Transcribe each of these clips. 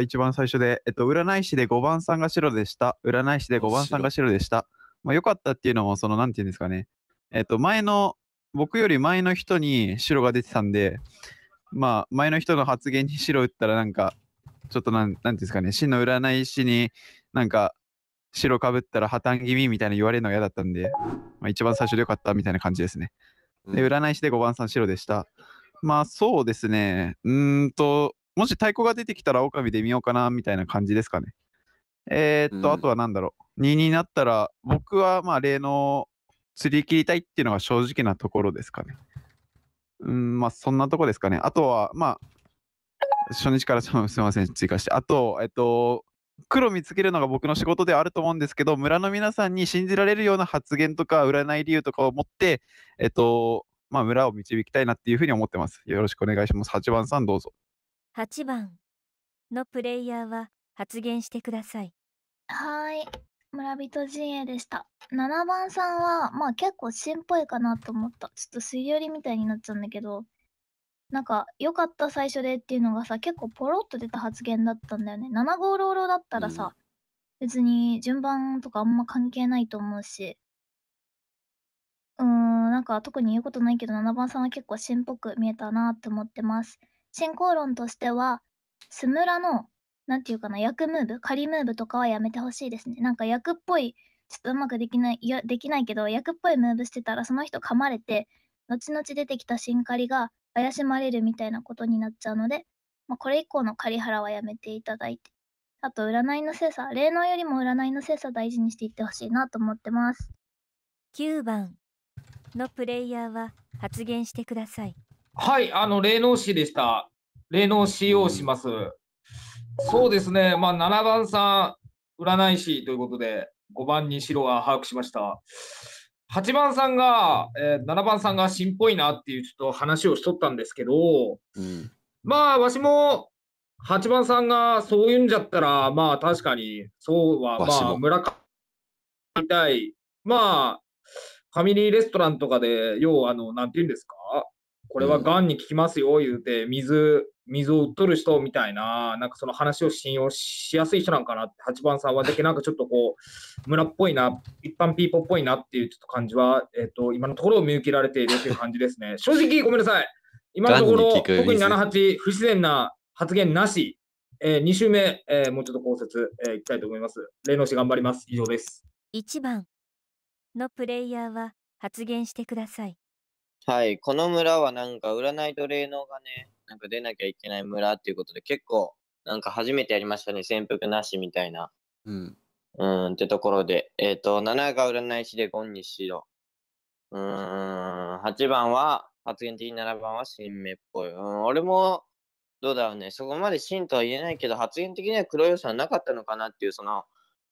一番最初で、えっと、占い師で5番さんが白でした。占い師で5番さんが白でした。まあ、よかったっていうのも、その、なんていうんですかね。えっと、前の、僕より前の人に白が出てたんで、まあ、前の人の発言に白打ったら、なんか、ちょっとなん、なんていうんですかね、死の占い師に、なんか、白かぶったら破綻気味みたいな言われるの嫌だったんで、まあ、一番最初でよかったみたいな感じですね。で、占い師で5番さん白でした。まあそうですね。うんと、もし太鼓が出てきたら狼で見ようかなみたいな感じですかね。えー、っと、うん、あとは何だろう。2になったら、僕はまあ例の釣り切りたいっていうのが正直なところですかね。うん、まあそんなとこですかね。あとは、まあ、初日からすみません、追加して。あと、えっと、黒見つけるのが僕の仕事ではあると思うんですけど、村の皆さんに信じられるような発言とか、占い理由とかを持って、えっと、まあ、村を導きたいなっていうふうに思ってます。よろしくお願いします。8番さん、どうぞ。8番のプレイヤーは発言してください。はい。村人陣営でした。7番さんは、まあ結構新っぽいかなと思った。ちょっと水寄りみたいになっちゃうんだけど、なんか、良かった最初でっていうのがさ、結構ポロっと出た発言だったんだよね。7号ローだったらさ、うん、別に順番とかあんま関係ないと思うし、うーん、なんか特に言うことないけど、7番さんは結構新っぽく見えたなって思ってます。進行論としては、スムラの、なんていうかな、役ムーブ、仮ムーブとかはやめてほしいですね。なんか役っぽい、ちょっとうまくできない、いや、できないけど、役っぽいムーブしてたら、その人噛まれて、後々出てきた新仮が怪しまれるみたいなことになっちゃうので、まあ、これ以降の仮払はやめていただいて、あと占いの精査、霊能よりも占いの精査大事にしていってほしいなと思ってます。9番のプレイヤーは発言してください。はい、あの、霊能師でした。霊能師をします。そうですね、まあ、7番さん、占い師ということで、5番に白が把握しました。8番さんが、えー、7番さんが新っぽいなっていうちょっと話をしとったんですけど、うん、まあ、わしも8番さんがそう言うんじゃったら、まあ確かに、そうは、まあ村上みたい、まあ、ファミリーレストランとかで、要は、あの、なんて言うんですか、これはがんに効きますよ、言うて、水、水を売っとる人みたいな、なんかその話を信用しやすい人なんかなって、8番さんは、だけなんかちょっとこう、村っぽいな、一般ピーポっぽいなっていうちょっと感じは、えっ、と、今のところ見受けられているという感じですね。正直、ごめんなさい。今のところ、特に78、不自然な発言なし、えー、2週目、えー、もうちょっと考察、えー、いきたいと思います。例のし頑張ります。以上です。1番のプレイヤーは発言してください。はい、この村はなんか占いと霊能がね、なんか出なきゃいけない村っていうことで、結構、なんか初めてやりましたね、潜伏なしみたいな。うん。うんってところで、えっ、ー、と、7が占い師でゴンにしろ。うん、8番は、発言的7番は新明っぽい。うん、俺も、どうだろうね、そこまで真とは言えないけど、発言的には黒要素はなかったのかなっていう、その、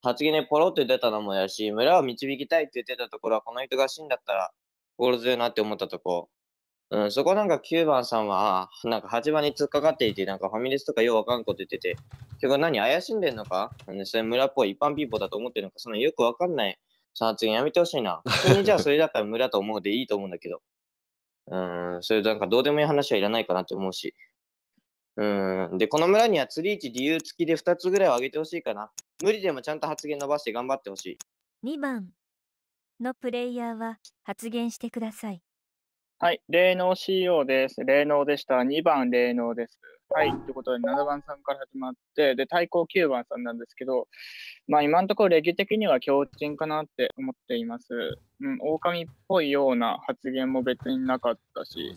発言でポロって出たのもやし、村を導きたいって言ってたところは、この人が真だったら、心強いなって思ったとこ。うん、そこなんか9番さんは、なんか8番に突っかかっていて、なんかファミレスとかようわかんこと言ってて、結局何怪しんでんのか、それ村っぽい一般ピーポーだと思ってるのか、そのよくわかんない。その発言やめてほしいな。普通にじゃあそれだったら村と思うでいいと思うんだけど。うん、それなんかどうでもいい話はいらないかなって思うし。うん、で、この村には釣り位置理由付きで2つぐらいを挙げてほしいかな。無理でもちゃんと発言伸ばして頑張ってほしい。2番のプレイヤーは発言してください。はい、霊能 CO e です。霊能でした。2番霊能です。はい、ということで7番さんから始まって、で、対抗9番さんなんですけど、まあ今のところレギュ的には強靭かなって思っています。うん、狼っぽいような発言も別になかったし、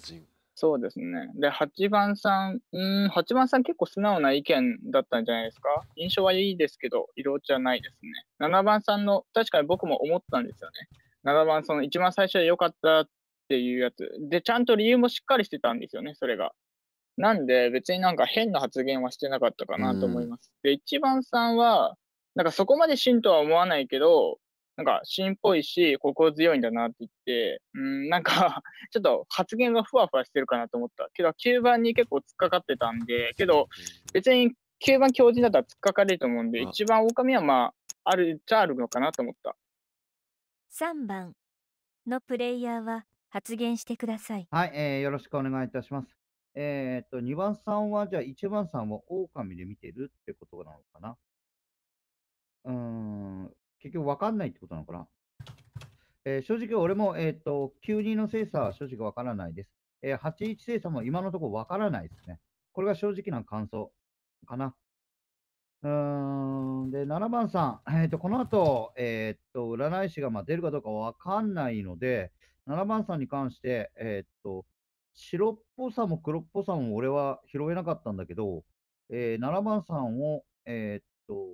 そうですね。で、8番さん、うん、8番さん結構素直な意見だったんじゃないですか。印象はいいですけど、色落ちはないですね。7番さんの、確かに僕も思ったんですよね。7番、その一番最初で良かったっていうやつ。で、ちゃんと理由もしっかりしてたんですよね、それが。なんで、別になんか変な発言はしてなかったかなと思います。で、1番さんは、なんかそこまで信とは思わないけど、なんか、芯っぽいし、心強いんだなって言って、うん、なんか ちょっと発言がふわふわしてるかなと思った。けど、9番に結構突っかかってたんで、けど、別に9番強靭だったら突っかかれると思うんで、一番狼はまあ、あるっちゃあるのかなと思った。3番のプレイヤーは発言してください。はい、えー、よろしくお願いいたします。えー、っと、2番さんは、じゃあ1番さんを狼で見てるってことなのかなうーん、結局分かんないってことなのかな。えー、正直、俺も、えーと、92の精査は正直分からないです。えー、81精査も今のところ分からないですね。これが正直な感想かな。うーんで7番さん、えーと、この後、えーと、占い師がま出るかどうか分かんないので、7番さんに関して、えーと、白っぽさも黒っぽさも俺は拾えなかったんだけど、えー、7番さんを、えー、っと、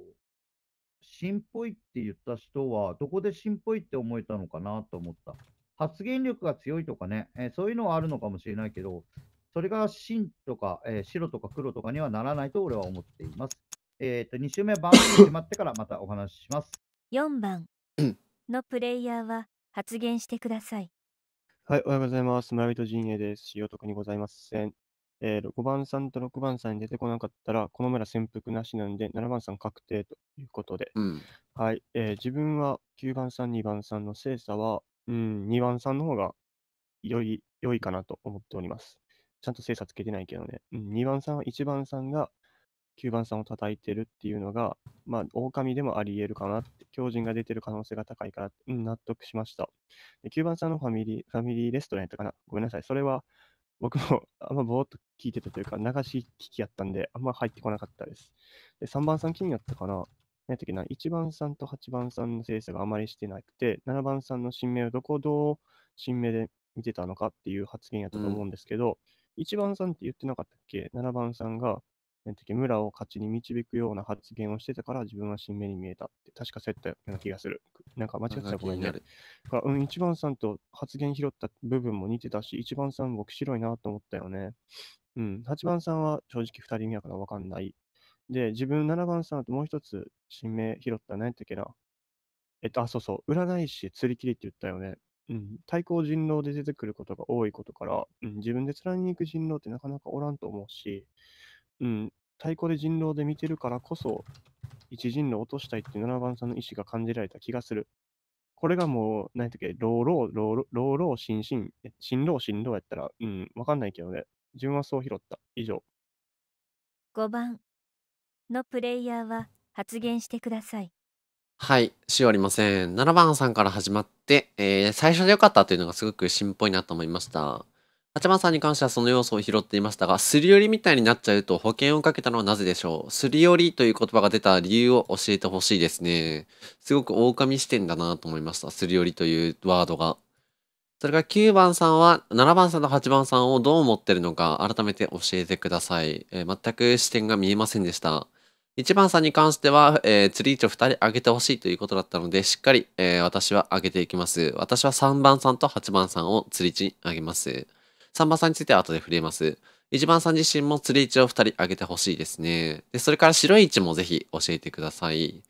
新っぽいって言った人は、どこで新っぽいって思えたのかなと思った。発言力が強いとかね、えー、そういうのはあるのかもしれないけど、それが真とか、えー、白とか黒とかにはならないと俺は思っています。えっ、ー、と、2週目番組決まってからまたお話しします。4番のプレイヤーは発言してください。はい、おはようございます。村人陣営です。塩徳にございません。えー、5番さんと6番さんに出てこなかったら、この村潜伏なしなんで、7番さん確定ということで、うん、はい、えー、自分は9番さん、2番さんの精査は、うん、2番さんの方が良い良いかなと思っております。ちゃんと精査つけてないけどね、うん、2番さんは1番さんが9番さんを叩いてるっていうのが、まあ、狼でもあり得るかなって、狂人が出てる可能性が高いから、うん、納得しました。9番さんのファミリー、ファミリーレストランやったかなごめんなさい。それは、僕もあんまぼーっと聞いてたというか、流し聞きやったんで、あんま入ってこなかったです。で、3番さん気になったかな何やったっけな ?1 番さんと8番さんの精査があまりしてなくて、7番さんの新名をどこどう新名で見てたのかっていう発言やったと思うんですけど、うん、1番さんって言ってなかったっけ ?7 番さんが、村を勝ちに導くような発言をしてたから自分は新芽に見えたって、確かそうったような気がする。なんか間違ってたらごめんね。うん、一番さんと発言拾った部分も似てたし、一番さん僕白いなと思ったよね。うん、8番さんは正直2人目やからわかんない。で、自分7番さんともう一つ新芽拾ったねってけな。えっと、あ、そうそう、占い師釣り切りって言ったよね。うん、対抗人狼で出てくることが多いことから、うん、自分で貫く人狼ってなかなかおらんと思うし、うん、太鼓で人狼で見てるからこそ、一人狼落としたいってい7番さんの意思が感じられた気がする。これがもう、何て言うっけ、老老、老老、老老、新新、新老、新老やったら、うん、わかんないけどね。自分はそう拾った。以上。5番のプレイヤーは発言してください。はい、しおりません。7番さんから始まって、えー、最初で良かったというのがすごく新っぽいなと思いました。8番さんに関してはその要素を拾っていましたが、すり寄りみたいになっちゃうと保険をかけたのはなぜでしょうすり寄りという言葉が出た理由を教えてほしいですね。すごく狼視点だなと思いました。すり寄りというワードが。それから9番さんは、7番さんと8番さんをどう思ってるのか改めて教えてください。えー、全く視点が見えませんでした。1番さんに関しては、えー、釣り位置を2人上げてほしいということだったので、しっかり、えー、私は上げていきます。私は3番さんと8番さんを釣り位置に上げます。3番さんについては後で触れます。1番さん自身も釣り位置を2人挙げてほしいですね。で、それから白い位置もぜひ教えてください。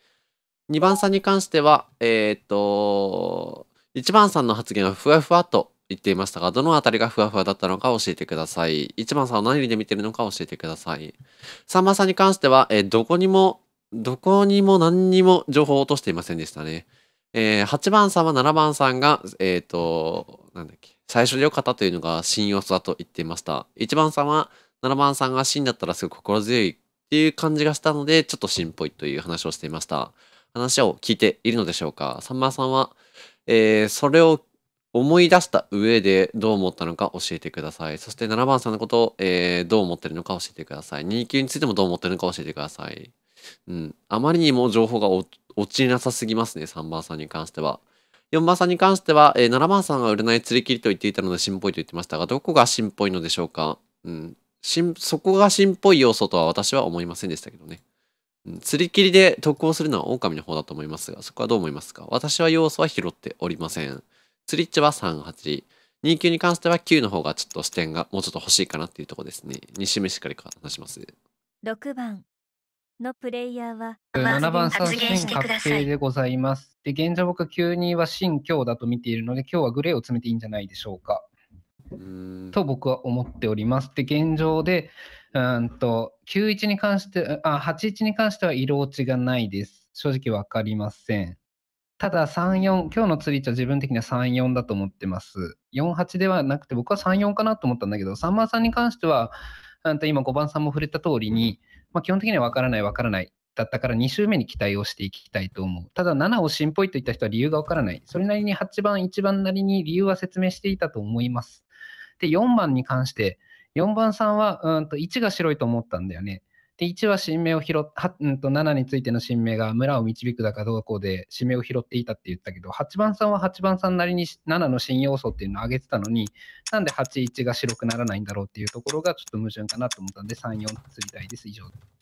2番さんに関しては、えー、っと、1番さんの発言はふわふわと言っていましたが、どのあたりがふわふわだったのか教えてください。1番さんを何で見てるのか教えてください。3番さんに関しては、えー、どこにも、どこにも何にも情報を落としていませんでしたね。えー、8番さんは7番さんが、えっ、ー、と、なんだっけ。最初で良かったというのが新要素だと言っていました。1番さんは7番さんが死んだったらすぐ心強いっていう感じがしたので、ちょっと新っぽいという話をしていました。話を聞いているのでしょうか ?3 番さんは、えー、それを思い出した上でどう思ったのか教えてください。そして7番さんのことを、えー、どう思ってるのか教えてください。2級についてもどう思ってるのか教えてください。うん。あまりにも情報が落ちなさすぎますね、3番さんに関しては。4番さんに関しては、えー、7番さんが売れない釣り切りと言っていたので、新っぽいと言ってましたが、どこが新っぽいのでしょうか。うん。そこが新っぽい要素とは私は思いませんでしたけどね。釣り切りで得をするのは狼の方だと思いますが、そこはどう思いますか私は要素は拾っておりません。釣りっちは3、8。2級に関しては9の方がちょっと視点がもうちょっと欲しいかなっていうとこですね。2週目しっかり話します。6番のプレイヤーは7番三振確定でございます。で、現状僕は9には新強だと見ているので、今日はグレーを詰めていいんじゃないでしょうか。うと僕は思っております。で、現状で、うんと、91に関して、あ、81に関しては色落ちがないです。正直わかりません。ただ3、4、今日の釣りは自分的には3、4だと思ってます。4、8ではなくて、僕は3、4かなと思ったんだけど、3番さんに関しては、今5番さんも触れた通りに、まあ、基本的には分からない、分からないだったから2周目に期待をしていきたいと思う。ただ7を新っぽいと言った人は理由が分からない。それなりに8番、1番なりに理由は説明していたと思います。で、4番に関して、4番さんはうんと1が白いと思ったんだよね。で、1は新名を拾っ、うんと7についての新名が村を導くだかどうこうで新名を拾っていたって言ったけど、8番さんは8番さんなりに7の新要素っていうのを挙げてたのに、なんで8、1が白くならないんだろうっていうところがちょっと矛盾かなと思ったんで、3、4釣りたいです。以上です。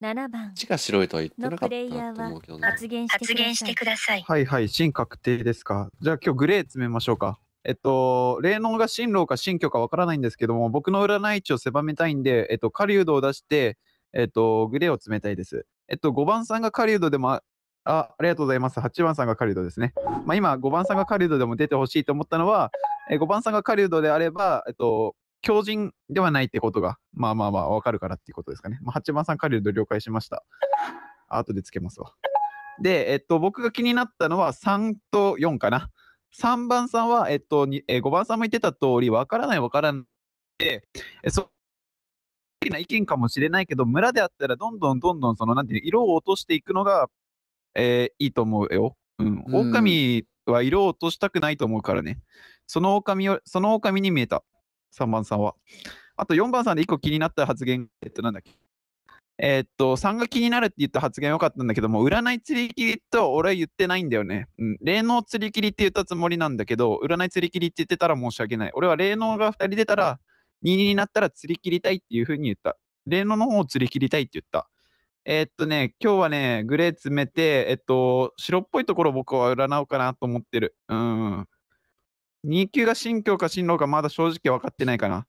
7番地が白いとは言ってなかったと思うけど、ね、発言してくださいはいはい真確定ですかじゃあ今日グレー詰めましょうかえっと、霊能が進路か新居かわからないんですけども、僕の占い値を狭めたいんで、えっと、狩人を出して、えっと、グレーを詰めたいです。えっと、5番さんが狩人でもあ、あありがとうございます。8番さんが狩人ですね。まあ、今、5番さんが狩人でも出てほしいと思ったのは、え5番さんが狩人であれば、えっと、強人ではないってことが、まあまあまあ、わかるからっていうことですかね。まあ、8番さん、カリルド了解しました。後でつけますわ。で、えっと、僕が気になったのは3と4かな。3番さんは、えっと、え5番さんも言ってた通り、わからないわからないで、えそう、な意見かもしれないけど、村であったらどんどんどんどん、その、なんていう色を落としていくのが、えー、いいと思うよ。うん。うん、狼は色を落としたくないと思うからね。その狼を、その狼に見えた。3番さんは。あと4番さんで1個気になった発言、えっと、なんだっけ。えー、っと、3が気になるって言った発言良かったんだけども、占い釣り切りと俺は言ってないんだよね。うん、霊能釣り切りって言ったつもりなんだけど、占い釣り切りって言ってたら申し訳ない。俺は霊能が2人出たら、2になったら釣り切りたいっていうふうに言った。霊能の方を釣り切りたいって言った。えー、っとね、今日はね、グレー詰めて、えっと、白っぽいところ僕は占おうかなと思ってる。うん。2級が新教か新郎かまだ正直分かってないかな。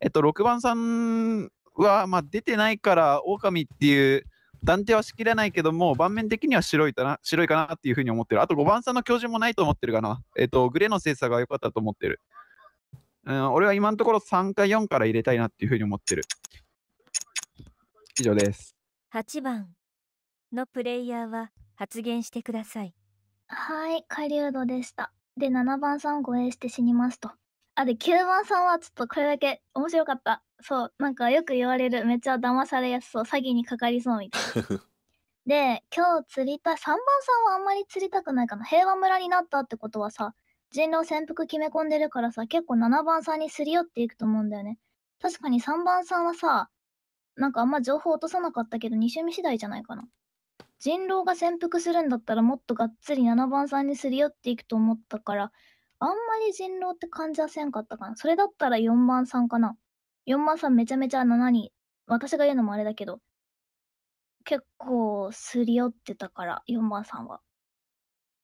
えっと、6番さんは、まあ、出てないから、狼っていう断定はしきれないけども、盤面的には白いかな白いかなっていうふうに思ってる。あと5番さんの教授もないと思ってるかな。えっと、グレーの精査が良かったと思ってる。うん、俺は今のところ3か4から入れたいなっていうふうに思ってる。以上です。8番のプレイヤーは発言してください。はい、狩人でした。で、7番さんを護衛して死にますと。あ、で、9番さんはちょっとこれだけ面白かった。そう、なんかよく言われる、めっちゃ騙されやすそう、詐欺にかかりそうみたいな。で、今日釣りたい、3番さんはあんまり釣りたくないかな。平和村になったってことはさ、人狼潜伏決め込んでるからさ、結構7番さんにすり寄っていくと思うんだよね。確かに3番さんはさ、なんかあんま情報落とさなかったけど、2周目次第じゃないかな。人狼が潜伏するんだったらもっとがっつり7番さんにすり寄っていくと思ったから、あんまり人狼って感じはせんかったかな。それだったら4番さんかな。4番さんめちゃめちゃ7人。私が言うのもあれだけど、結構すり寄ってたから、4番さんは。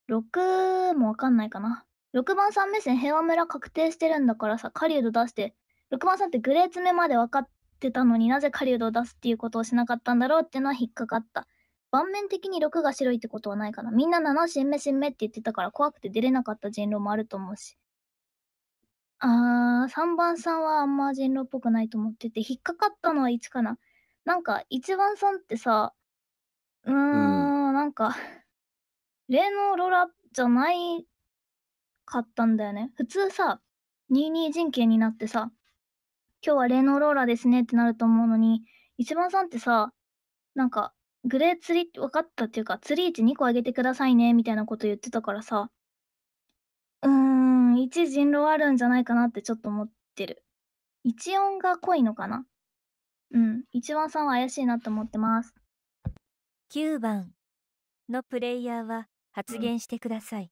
6もわかんないかな。6番さん目線平和村確定してるんだからさ、狩人出して、6番さんってグレー詰めまで分かってたのになぜ狩人を出すっていうことをしなかったんだろうっていうのは引っかかった。盤面的に6が白いってことはないかな。みんな7新目新目って言ってたから怖くて出れなかった人狼もあると思うし。あー、3番さんはあんま人狼っぽくないと思ってて、引っかかったのは1かな。なんか1番さんってさ、うーん、うん、なんか、例のロラじゃないかったんだよね。普通さ、22人形になってさ、今日は霊能ローラーですねってなると思うのに、一番さんってさ、なんか、グレー釣り分かったっていうか、釣り位置2個上げてくださいねみたいなこと言ってたからさ、うーん、1人狼あるんじゃないかなってちょっと思ってる。1音が濃いのかなうん、1番さんは怪しいなと思ってます。9番のプレイヤーは発言してください。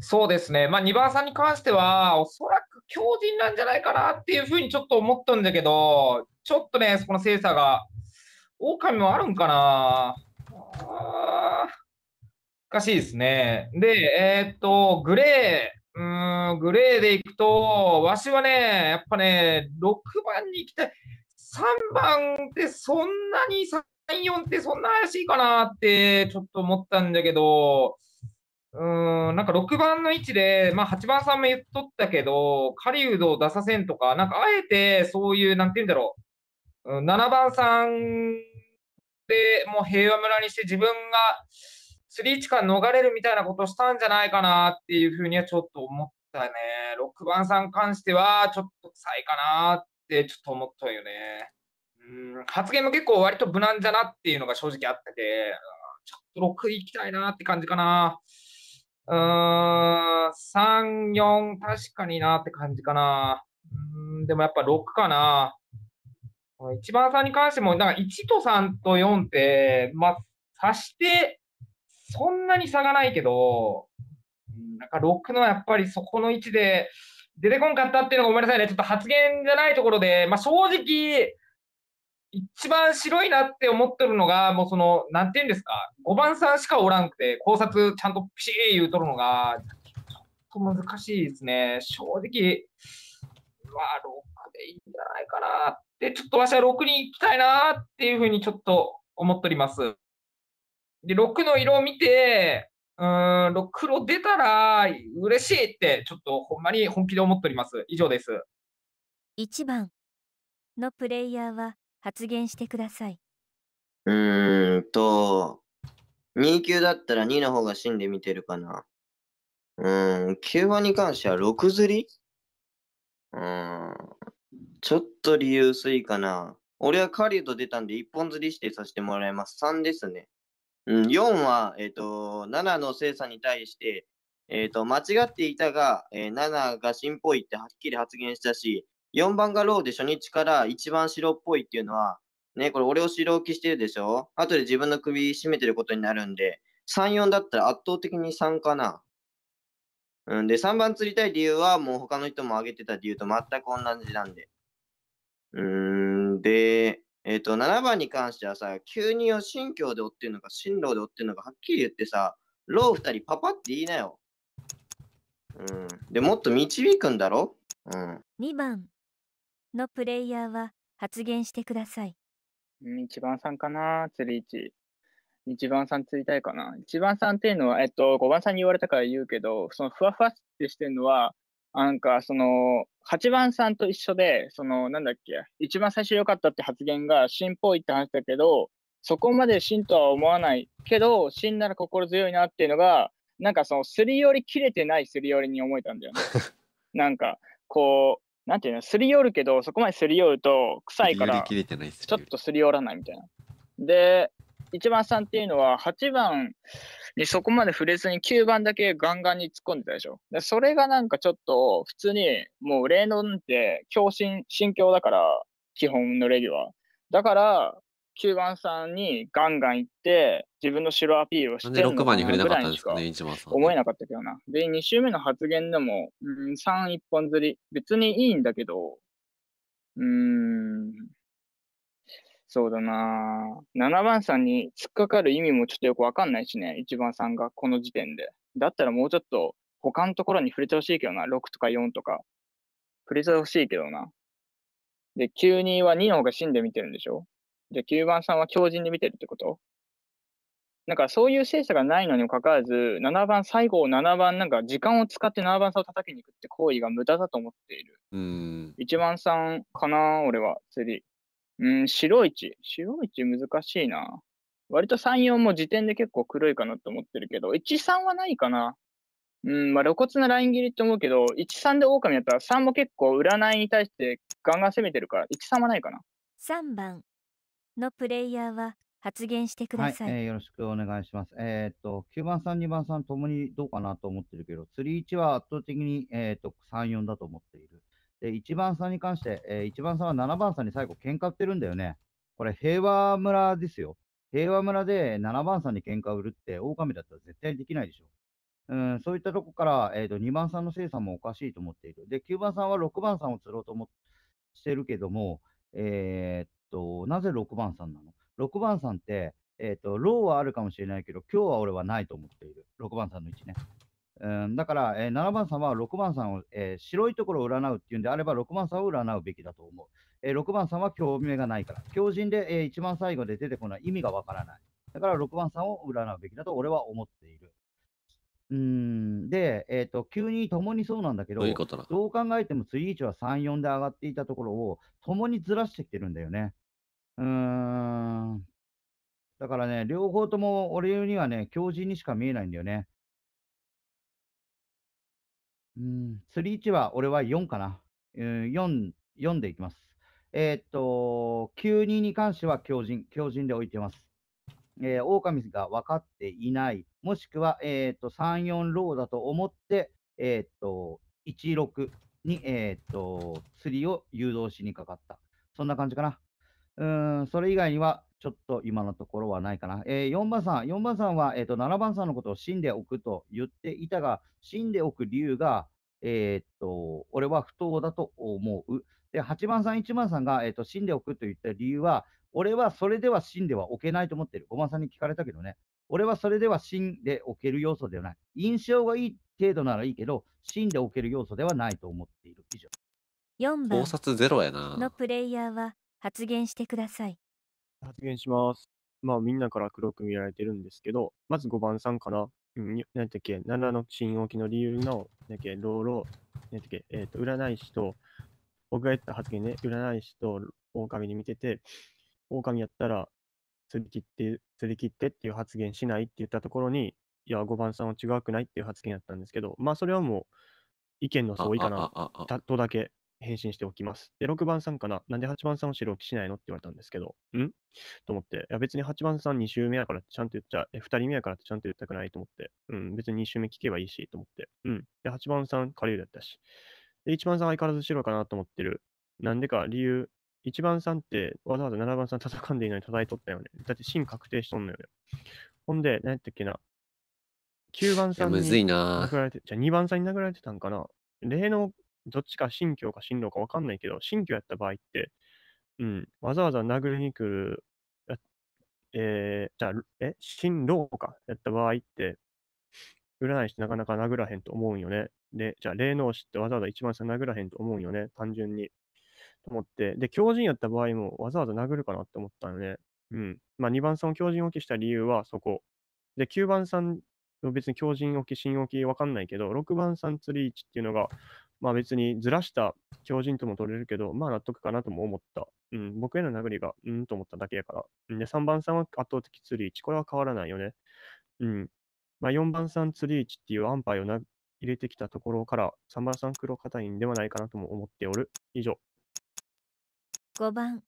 そうですね、まあ、2番さんに関しては、おそらく強靭なんじゃないかなっていうふうにちょっと思ったんだけど、ちょっとね、そこの精査が狼もあるんかなおかしいですね。で、えー、っと、グレー、うん、グレーでいくと、わしはね、やっぱね、6番に行きたい。3番ってそんなに3、4ってそんな怪しいかなってちょっと思ったんだけど、うん、なんか6番の位置で、まあ8番さんも言っとったけど、狩人を出させんとか、なんかあえてそういう、なんて言うんだろう、7番さんでもう平和村にして自分が3日間逃れるみたいなことしたんじゃないかなっていうふうにはちょっと思ったね。6番さんに関してはちょっと臭いかなってちょっと思ったよね。うん発言も結構割と無難じゃなっていうのが正直あってて、ちょっと6行きたいなって感じかな。うーん、3、4確かになって感じかな。うん、でもやっぱ6かな。一番さんに関しても、なんか1と3と4って、まあ、して、そんなに差がないけど、なんか6のやっぱりそこの位置で出てこんかったっていうのがごめんなさいね、ちょっと発言じゃないところで、まあ、正直、一番白いなって思ってるのが、もうその、なんていうんですか、5番さんしかおらんくて、考察ちゃんとピシー言うとるのが、ちょっと難しいですね。正直、まあ、6でいいんじゃないかなっで、ちょっとわしは6に行きたいなっていうふうにちょっと思っております。で、6の色を見て、うん、6路出たら嬉しいって、ちょっとほんまに本気で思っております。以上です。1番のプレイヤーは発言してください。うーんと、2級だったら2の方が死んで見てるかな。うーん、9番に関しては6釣りうーん。ちょっと理由薄いかな。俺は狩人出たんで一本釣りしてさせてもらいます。3ですね。うん、4は、えっ、ー、と、7の精査に対して、えっ、ー、と、間違っていたが、えー、7が新っぽいってはっきり発言したし、4番がローで初日から一番白っぽいっていうのは、ね、これ俺を白置きしてるでしょ後で自分の首絞めてることになるんで、3、4だったら圧倒的に3かな。うんで、3番釣りたい理由はもう他の人も挙げてた理由と全く同じなんで。で、えっ、ー、と、7番に関してはさ、急によ信教で追ってるのか、進路で追ってるのか、はっきり言ってさ、ロー2人パパって言いなよ。うん。で、もっと導くんだろうん。2番のプレイヤーは発言してください。1番さんかな、釣り位置。1番さん釣りたいかな。1番さんっていうのは、えっと、5番さんに言われたから言うけど、そのふわふわってしてるのは、なんか、その、8番さんと一緒で、その、なんだっけ、一番最初良かったって発言が、芯っぽいって話だけど、そこまで芯とは思わないけど、んなら心強いなっていうのが、なんかその、すり寄り切れてないすり寄りに思えたんだよね。なんか、こう、なんていうの、すり寄るけど、そこまですり寄ると、臭いから、ちょっとすり寄らないみたいな。で、一番さんっていうのは、8番、で、そこまで触れずに9番だけガンガンに突っ込んでたでしょ。でそれがなんかちょっと、普通に、もう霊能って強心、心境だから、基本のレギュは。だから、9番さんにガンガン行って、自分の白アピールをしてるの番に触れなかったんですかね、一番さん。思えなかったけどな。で、2周目の発言でも、うん、3一本釣り。別にいいんだけど、うん、そうだな7番さんに突っかかる意味もちょっとよくわかんないしね、1番さんがこの時点で。だったらもうちょっと他のところに触れてほしいけどな、6とか4とか。触れてほしいけどな。で、92は2の方が死んで見てるんでしょで、9番さんは強靭で見てるってことなんかそういう精査がないのにもかかわらず、7番、最後7番、なんか時間を使って7番さんを叩きに行くって行為が無駄だと思っている。うん。1番さんかな、俺は、釣り。うん、白市。白市難しいな。割と3、4も時点で結構黒いかなと思ってるけど、1、3はないかな。うん、まあ露骨なライン切りって思うけど、1、3で狼やったら3も結構占いに対してガンガン攻めてるから、1、3はないかな。3番のプレイヤーは発言してください。はい、えー、よろしくお願いします。えー、っと、9番さん、2番さんともにどうかなと思ってるけど、釣り1は圧倒的に、えー、っと3、4だと思っている。で、1番さんに関して、え1番さんは7番さんに最後喧嘩売ってるんだよね。これ平和村ですよ。平和村で7番さんに喧嘩売るって狼だったら絶対にできないでしょ。うん、そういったとこから、えー、と2番さんの生産もおかしいと思っている。で、9番さんは6番さんを釣ろうと思してるけども、えー、っと、なぜ6番さんなの ?6 番さんって、えー、っと、ローはあるかもしれないけど、今日は俺はないと思っている。6番さんの位置ね。うん、だから、えー、7番さんは6番さんを、えー、白いところを占うっていうんであれば、6番さんを占うべきだと思う。えー、6番さんは興味がないから。強靭で、えー、一番最後で出てこない意味がわからない。だから6番さんを占うべきだと俺は思っている。うんで、えーと、急にともにそうなんだけど、どうどう考えても次イは3、4で上がっていたところを、ともにずらしてきてるんだよね。うーん。だからね、両方とも俺にはね、強靭にしか見えないんだよね。うん、3-1は俺は4かな。うん、4、4でいきます。えー、っと、9-2に関しては強靭、強靭で置いてます。えー、狼が分かっていない、もしくは、えー、っと、3-4ローだと思って、えー、っと、1-6に、えっと、釣りを誘導しにかかった。そんな感じかな。うん、それ以外には、ちょっと今のところはないかな。えー、4番さん、4番さんは、えーと、7番さんのことを死んでおくと言っていたが、死んでおく理由が、えー、っと、俺は不当だと思う。で、8番さん、1番さんが、えー、っと死んでおくと言った理由は、俺はそれでは死んではおけないと思ってる。5番さんに聞かれたけどね。俺はそれでは死んでおける要素ではない。印象がいい程度ならいいけど、死んでおける要素ではないと思っている。以上。4番のプレイヤーは発言してください。発言します。まあ、みんなから黒く見られてるんですけど、まず5番さんかな。うん、何やったっけ、奈良の新沖の理由の、なんだっけ、老老、何やったっけ、えっ、ー、と、占い師と、僕が言った発言ね、占い師と狼に見てて、狼やったら、釣り切って、釣り切ってっていう発言しないって言ったところに、いや、5番さんは違くないっていう発言やったんですけど、まあ、それはもう、意見の相違かな、とだけ。返信しておきます。で、6番さんかななんで8番さんを白置きしないのって言われたんですけど、んと思って、いや別に8番さん2周目やからちゃんと言っちゃ、え、2人目やからちゃんと言ったくないと思って、うん、別に2周目聞けばいいし、と思って、うん。で、8番さん、下流だったし。で、1番さん相変わらず白かなと思ってる。なんでか理由、1番さんってわざわざ7番さん叩かんでいないのに叩いとったよね。だって真確定しとんのよね。ほんで、何やったっけな。9番さんに殴られて、じゃあ2番さんに殴られてたんかな。例のどっちか信教か神道か分かんないけど、信教やった場合って、うん、わざわざ殴りに来る、えー、じゃあ、え、神道かやった場合って、占い師なかなか殴らへんと思うんよね。で、じゃあ、霊能師ってわざわざ一番下殴らへんと思うんよね、単純に。と思って、で、狂人やった場合もわざわざ殴るかなって思ったのね、うん。まあ、2番さんを狂人置きした理由はそこ。で、9番さん別に狂人置き、新置き分かんないけど、6番さん釣り位置っていうのが、まあ別にずらした強靭とも取れるけど、まあ納得かなとも思った。うん、僕への殴りが、うんと思っただけやから。で、3番さんは圧倒的釣り位置。これは変わらないよね。うん。まあ4番さん釣り位置っていう安牌をな入れてきたところから、3番さん黒硬いんではないかなとも思っておる。以上。5番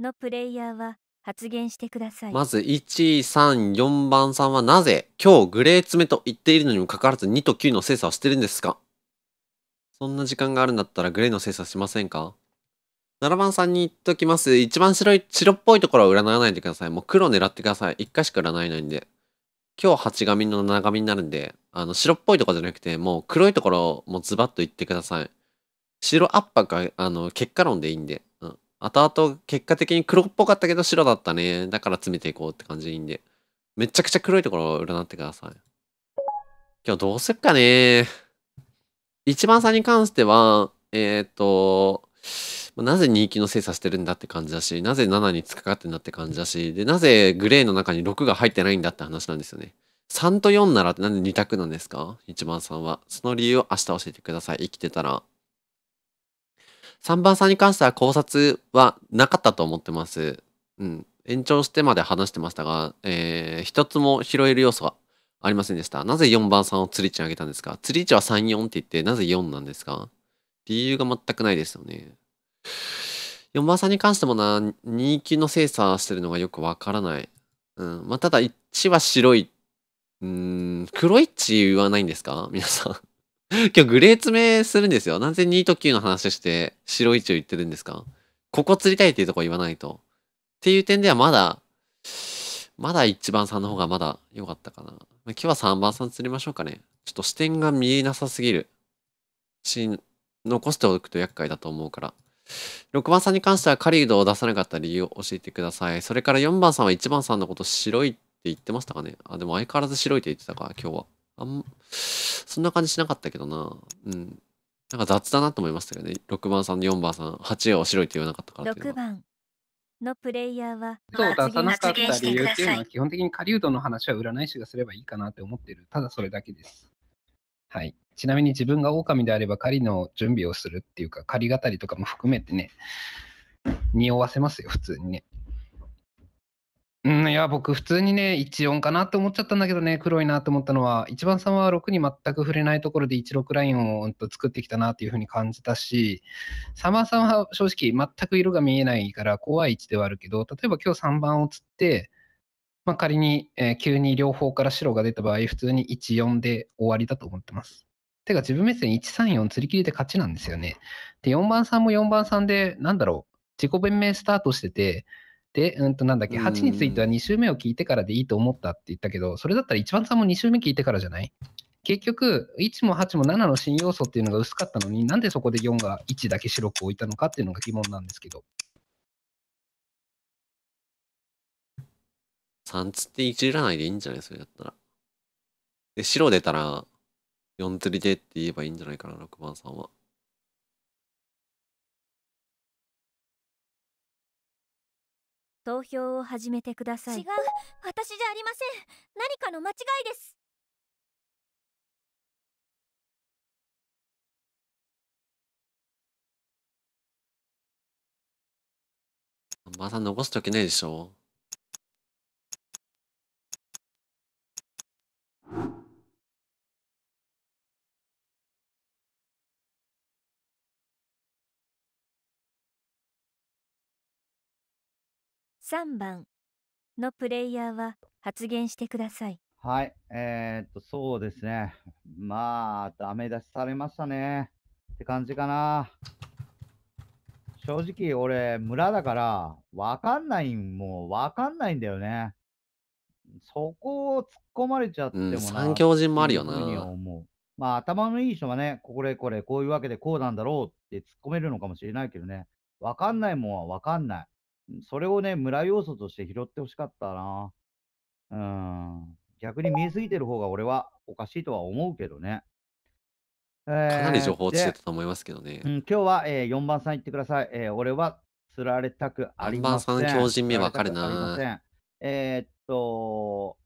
のプレイヤーは発言してくださいまず134番さんはなぜ今日グレー詰めと言っているのにもかかわらず2と9の精査をしてるんですかそんな時間があるんだったらグレーの精査しませんか ?7 番さんに言っときます。一番白い、白っぽいところは占わないでください。もう黒狙ってください。1回しか占えないんで。今日8紙の7紙になるんで、あの、白っぽいとこじゃなくて、もう黒いところもうズバッと言ってください。白アッパーか、あの、結果論でいいんで。うん。後々、結果的に黒っぽかったけど白だったね。だから詰めていこうって感じでいいんで。めちゃくちゃ黒いところを占ってください。今日どうすっかねー。一番さんに関しては、えっ、ー、と、なぜ2期の精査してるんだって感じだし、なぜ7に突っかかってんだって感じだし、で、なぜグレーの中に6が入ってないんだって話なんですよね。3と4ならっなんで2択なんですか ?1 番さんは。その理由を明日教えてください。生きてたら。3番さんに関しては考察はなかったと思ってます。うん。延長してまで話してましたが、えー、一つも拾える要素がありませんでした。なぜ4番さんを釣り値上あげたんですか釣り値は3、4って言って、なぜ4なんですか理由が全くないですよね。4番さんに関してもな、2級の精査してるのがよくわからない。うん。まあ、ただ1は白い。うん、黒い言はないんですか皆さん 今日グレー詰めするんですよ。なぜ2と9の話して、白いを言ってるんですかここ釣りたいっていうとこ言わないと。っていう点ではまだ、まだ1番さんの方がまだ良かったかな。今日は3番さん釣りましょうかね。ちょっと視点が見えなさすぎる。し、残しておくと厄介だと思うから。6番さんに関しては狩人を出さなかった理由を教えてください。それから4番さんは1番さんのこと白いって言ってましたかね。あ、でも相変わらず白いって言ってたか、今日は。あん、そんな感じしなかったけどな。うん。なんか雑だなと思いましたけどね。6番さん、4番さん、8を白いって言わなかったからっていうのは。6番。のプレイヤーは、そう出さなかった理由っていうのは、基本的に狩人の話は占い師がすればいいかなって思ってる。ただそれだけです。はい。ちなみに自分が狼であれば狩りの準備をするっていうか、狩り語りとかも含めてね、匂わせますよ、普通にね。うん、いや、僕、普通にね、1音かなって思っちゃったんだけどね、黒いなと思ったのは、1番さんは6に全く触れないところで16ラインを作ってきたなっていうふうに感じたし、3番さんは正直、全く色が見えないから怖い位置ではあるけど、例えば今日3番を釣って、まあ、仮に、え急に両方から白が出た場合、普通に1、4で終わりだと思ってます。てか、自分目線1、3、4釣り切りで勝ちなんですよね。で、4番さんも4番さんで、なんだろう、自己弁明スタートしてて、で、うんとなんだっけ、8については2週目を聞いてからでいいと思ったって言ったけど、それだったら1番さんも2週目聞いてからじゃない結局、1も8も7の新要素っていうのが薄かったのに、なんでそこで4が1だけ白く置いたのかっていうのが疑問なんですけど。3つっていじらないでいいんじゃないそれだったら。で、白出たら、4釣りでって言えばいいんじゃないかな、6番さんは。投票を始めてください違う私じゃありません何かの間違いですまだ残すときないでしょ3番のプレイヤーは発言してください。はい、えー、っと、そうですね。まあ、ダメ出しされましたね。って感じかな。正直、俺、村だから、わかんない、もう、わかんないんだよね。そこを突っ込まれちゃってもな、うん、人もあるよな。まあ、頭のいい人はね、これこれ、こういうわけでこうなんだろうって突っ込めるのかもしれないけどね。わかんないもんはわかんない。それをね、村要素として拾ってほしかったな。うん。逆に見えすぎてる方が俺はおかしいとは思うけどね。かなり情報落ちてたと思いますけどね。うん、今日は、えー、4番さん言ってください。えー、俺は釣られたくありません。4番さん、強人目わかるな。えー、っと、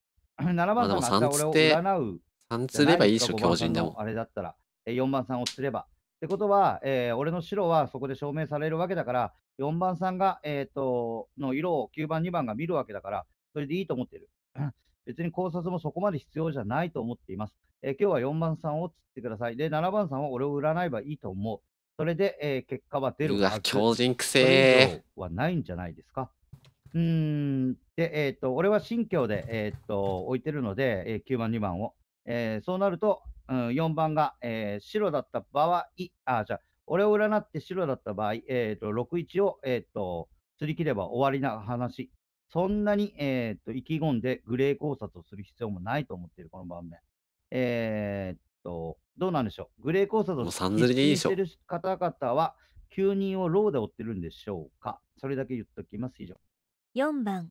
7 番さんが俺を占う。3釣ればいいでしょ、強人でも。あれだったら、え4番さんを釣ればってことは、えー、俺の白はそこで証明されるわけだから、4番さんが、えーと、の色を9番、2番が見るわけだから、それでいいと思ってる。別に考察もそこまで必要じゃないと思っています。えー、今日は4番さんを釣ってください。で、7番さんは俺を占えばいいと思う。それで、えー、結果は出るはず。うわ、強人くせはないんじゃないですか。うん。で、えっ、と、俺は信教で、えっ、と、置いてるので、えー、9番、2番を。えー、そうなると、うん、4番が、えー、白だった場合、あ、じゃあ、俺を占って白だった場合、えーと、61を、えーと、り切れば終わりな話。そんなに、えーと、意気込んでグレー考察をする必要もないと思っている、この盤面。えー、と、どうなんでしょう。グレー考察をしている方々は、9人をローで追ってるんでしょうか。それだけ言っときます。以上。4番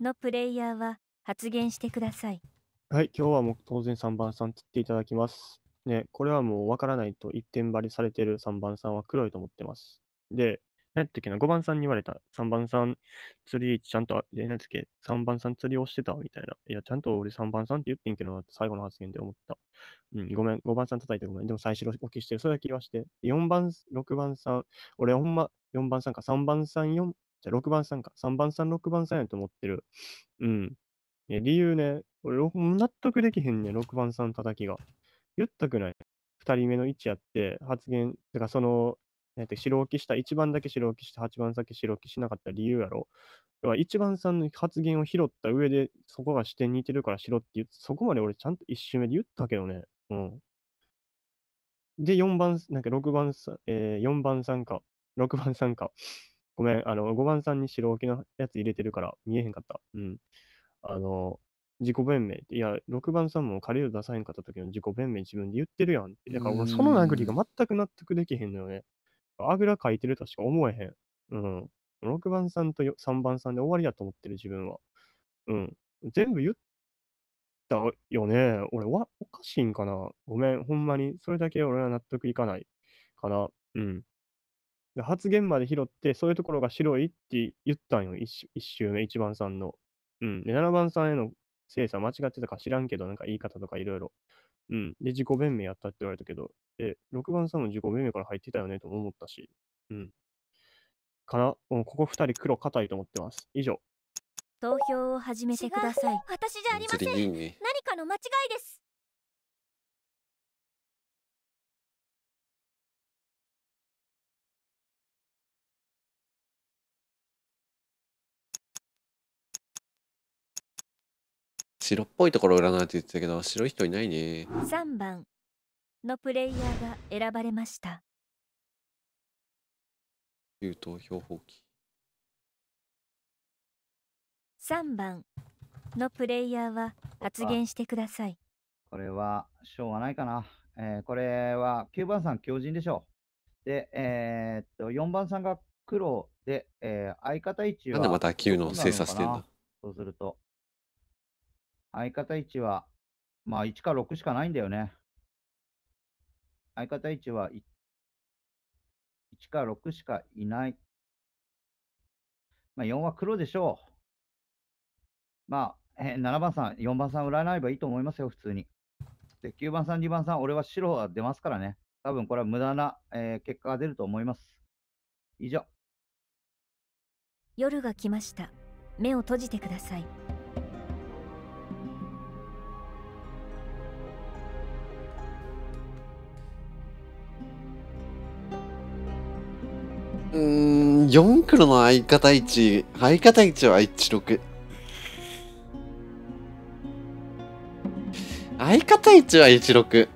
のプレイヤーは発言してください。はい、今日はもう当然3番さん釣っていただきます。ね、これはもうわからないと1点張りされてる3番さんは黒いと思ってます。で、何やったっけな、5番さんに言われた、3番さん釣りちゃんと、え、なやったっけ、3番さん釣りをしてたみたいな。いや、ちゃんと俺3番さんって言ってんけどなって最後の発言で思った。うん、ごめん、5番さん叩いてごめん。でも最初お聞きしてる。それだけ言わして。4番、6番さん、俺ほんま4番さんか、3番さん4、じゃ6番さんか、3番さん、6番さんやと思ってる。うん。理由ね、俺、納得できへんねん、6番さん叩きが。言ったくない。2人目の位置やって、発言、てかその、なんて白置きした、1番だけ白置きして、8番先白置きしなかった理由やろ。だ1番さんの発言を拾った上で、そこが視点に似てるからしろって言って、そこまで俺ちゃんと1周目で言ったけどね。うん。で、4番、なんか6番さん、えー、4番さんか、6番さんか。ごめん、あの、5番さんに白置きのやつ入れてるから見えへんかった。うん。あの、自己弁明って、いや、6番さんも借りる出さへんかった時の自己弁明自分で言ってるやんって。だから俺、その殴りが全く納得できへんのよね。あぐらかいてるとしか思えへん。うん。6番さんと3番さんで終わりだと思ってる自分は。うん。全部言ったよね。俺は、おかしいんかな。ごめん、ほんまに。それだけ俺は納得いかないかな。うん。発言まで拾って、そういうところが白いって言ったんよ、1周目、1番さんの。うん。で、7番さんへの精査間違ってたか知らんけど、なんか言い方とかいろいろ。うん。で、自己弁明やったって言われたけど、え、6番さんも自己弁明から入ってたよねと思ったし、うん。かな、もうここ2人黒硬いと思ってます。以上。投票を始めてください。私じゃありません。何かの間違いです。白っぽいところ占うって言ってたけど白い人いないね3番のプレイヤーが選ばれました旧投票放棄3番のプレイヤーは発言してくださいこれはしょうがないかな、えー、これは9番さん強靭でしょうで、えー、っと4番さんが黒で、えー、相方一置はなんでまた9の精査してんだそうすると相方置は、まあ1か6しかないんだよね。相方置は 1, 1か6しかいない。まあ4は黒でしょう。まあ、えー、7番さん、4番さん占えばいいと思いますよ、普通に。で、9番さん、2番さん、俺は白は出ますからね。多分これは無駄な、えー、結果が出ると思います。以上。夜が来ました。目を閉じてください。うん、4黒の相方置、相方置は16。相方置は16。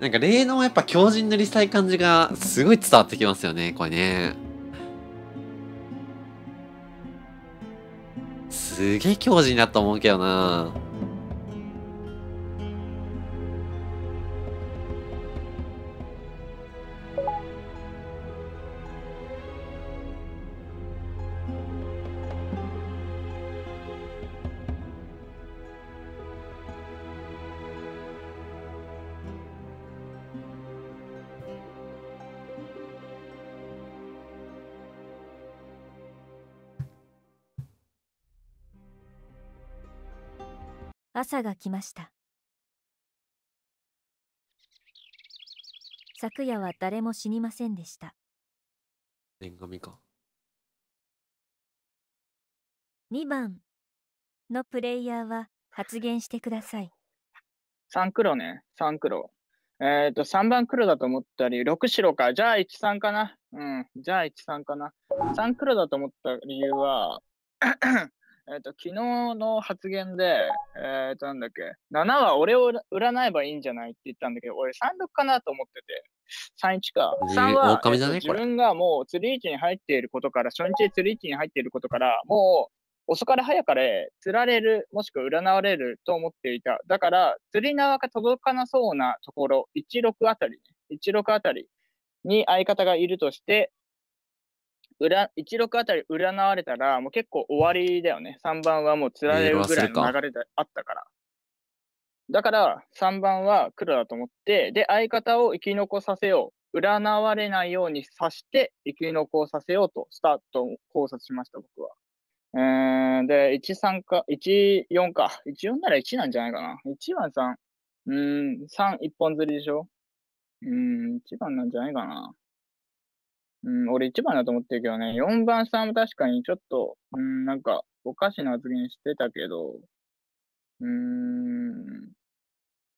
なんか霊能やっぱ強靭塗りしたい感じがすごい伝わってきますよね、これね。すげえ強靭だと思うけどな。朝が来ました昨夜は誰も死にませんでした年神か2番のプレイヤーは発言してください3黒ね3黒えっ、ー、と3番黒だと思ったり6白かじゃあ13かなうんじゃあ13かな3黒だと思った理由はえっ、と、昨日の発言で、えっ、と、なんだっけ、7は俺を占えばいいんじゃないって言ったんだけど、俺36かなと思ってて、31か。3は、狼じ自分がもう釣り位置に入っていることから、初日釣り位置に入っていることから、もう遅かれ早かれ釣られる、もしくは占われると思っていた。だから、釣り縄が届かなそうなところ、16あたり、16あたりに相方がいるとして、裏1六あたり占われたら、もう結構終わりだよね。3番はもう釣られるぐらいの流れであったから。だから3番は黒だと思って、で、相方を生き残させよう。占われないようにさして生き残させようとスタートを考察しました、僕は。うん、で、13か、14か。14なら1なんじゃないかな。1番3。うん、3一本釣りでしょうん、1番なんじゃないかな。うん、俺一番だと思ってるけどね、四番さんも確かにちょっと、うん、なんか、おかしな発言してたけど、うーん、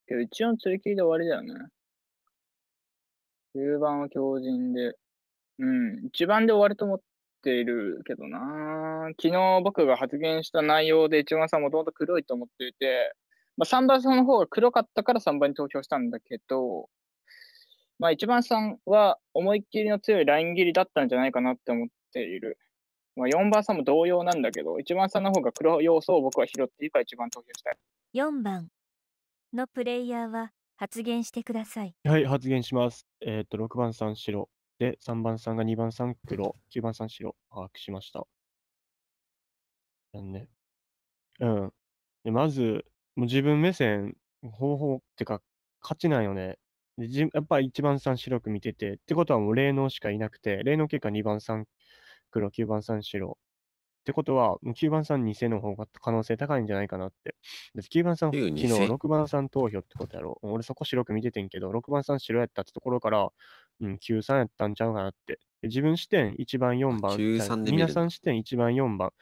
けど一応釣り切りで終わりだよね。九番は強靭で、うん、一番で終わると思っているけどな昨日僕が発言した内容で一番さんもともと黒いと思っていて、まあ、三番さんの方が黒かったから三番に投票したんだけど、まあ、一番さんは思いっきりの強いライン切りだったんじゃないかなって思っている。まあ、4番さんも同様なんだけど、1番さんの方が黒要素を僕は拾っていいか一番投票したい。4番のプレイヤーは発言してください。はい、発言します。えっ、と、6番さん白。で、3番さんが2番さん黒、9番さん白。把握しました。なね。うん。で、まず、もう自分目線、方法ってか、勝ちなんよね。でじやっぱり1番ん白く見てて、ってことはもう霊能しかいなくて、霊能結果2番ん黒、9番ん白。ってことは、9番ん偽の方が可能性高いんじゃないかなって。9番ん昨日6番ん投票ってことやろ。俺そこ白く見ててんけど、6番ん白やったってところから、うん、9、3やったんちゃうかなって。自分視点1番4番、皆さん視点1番4番、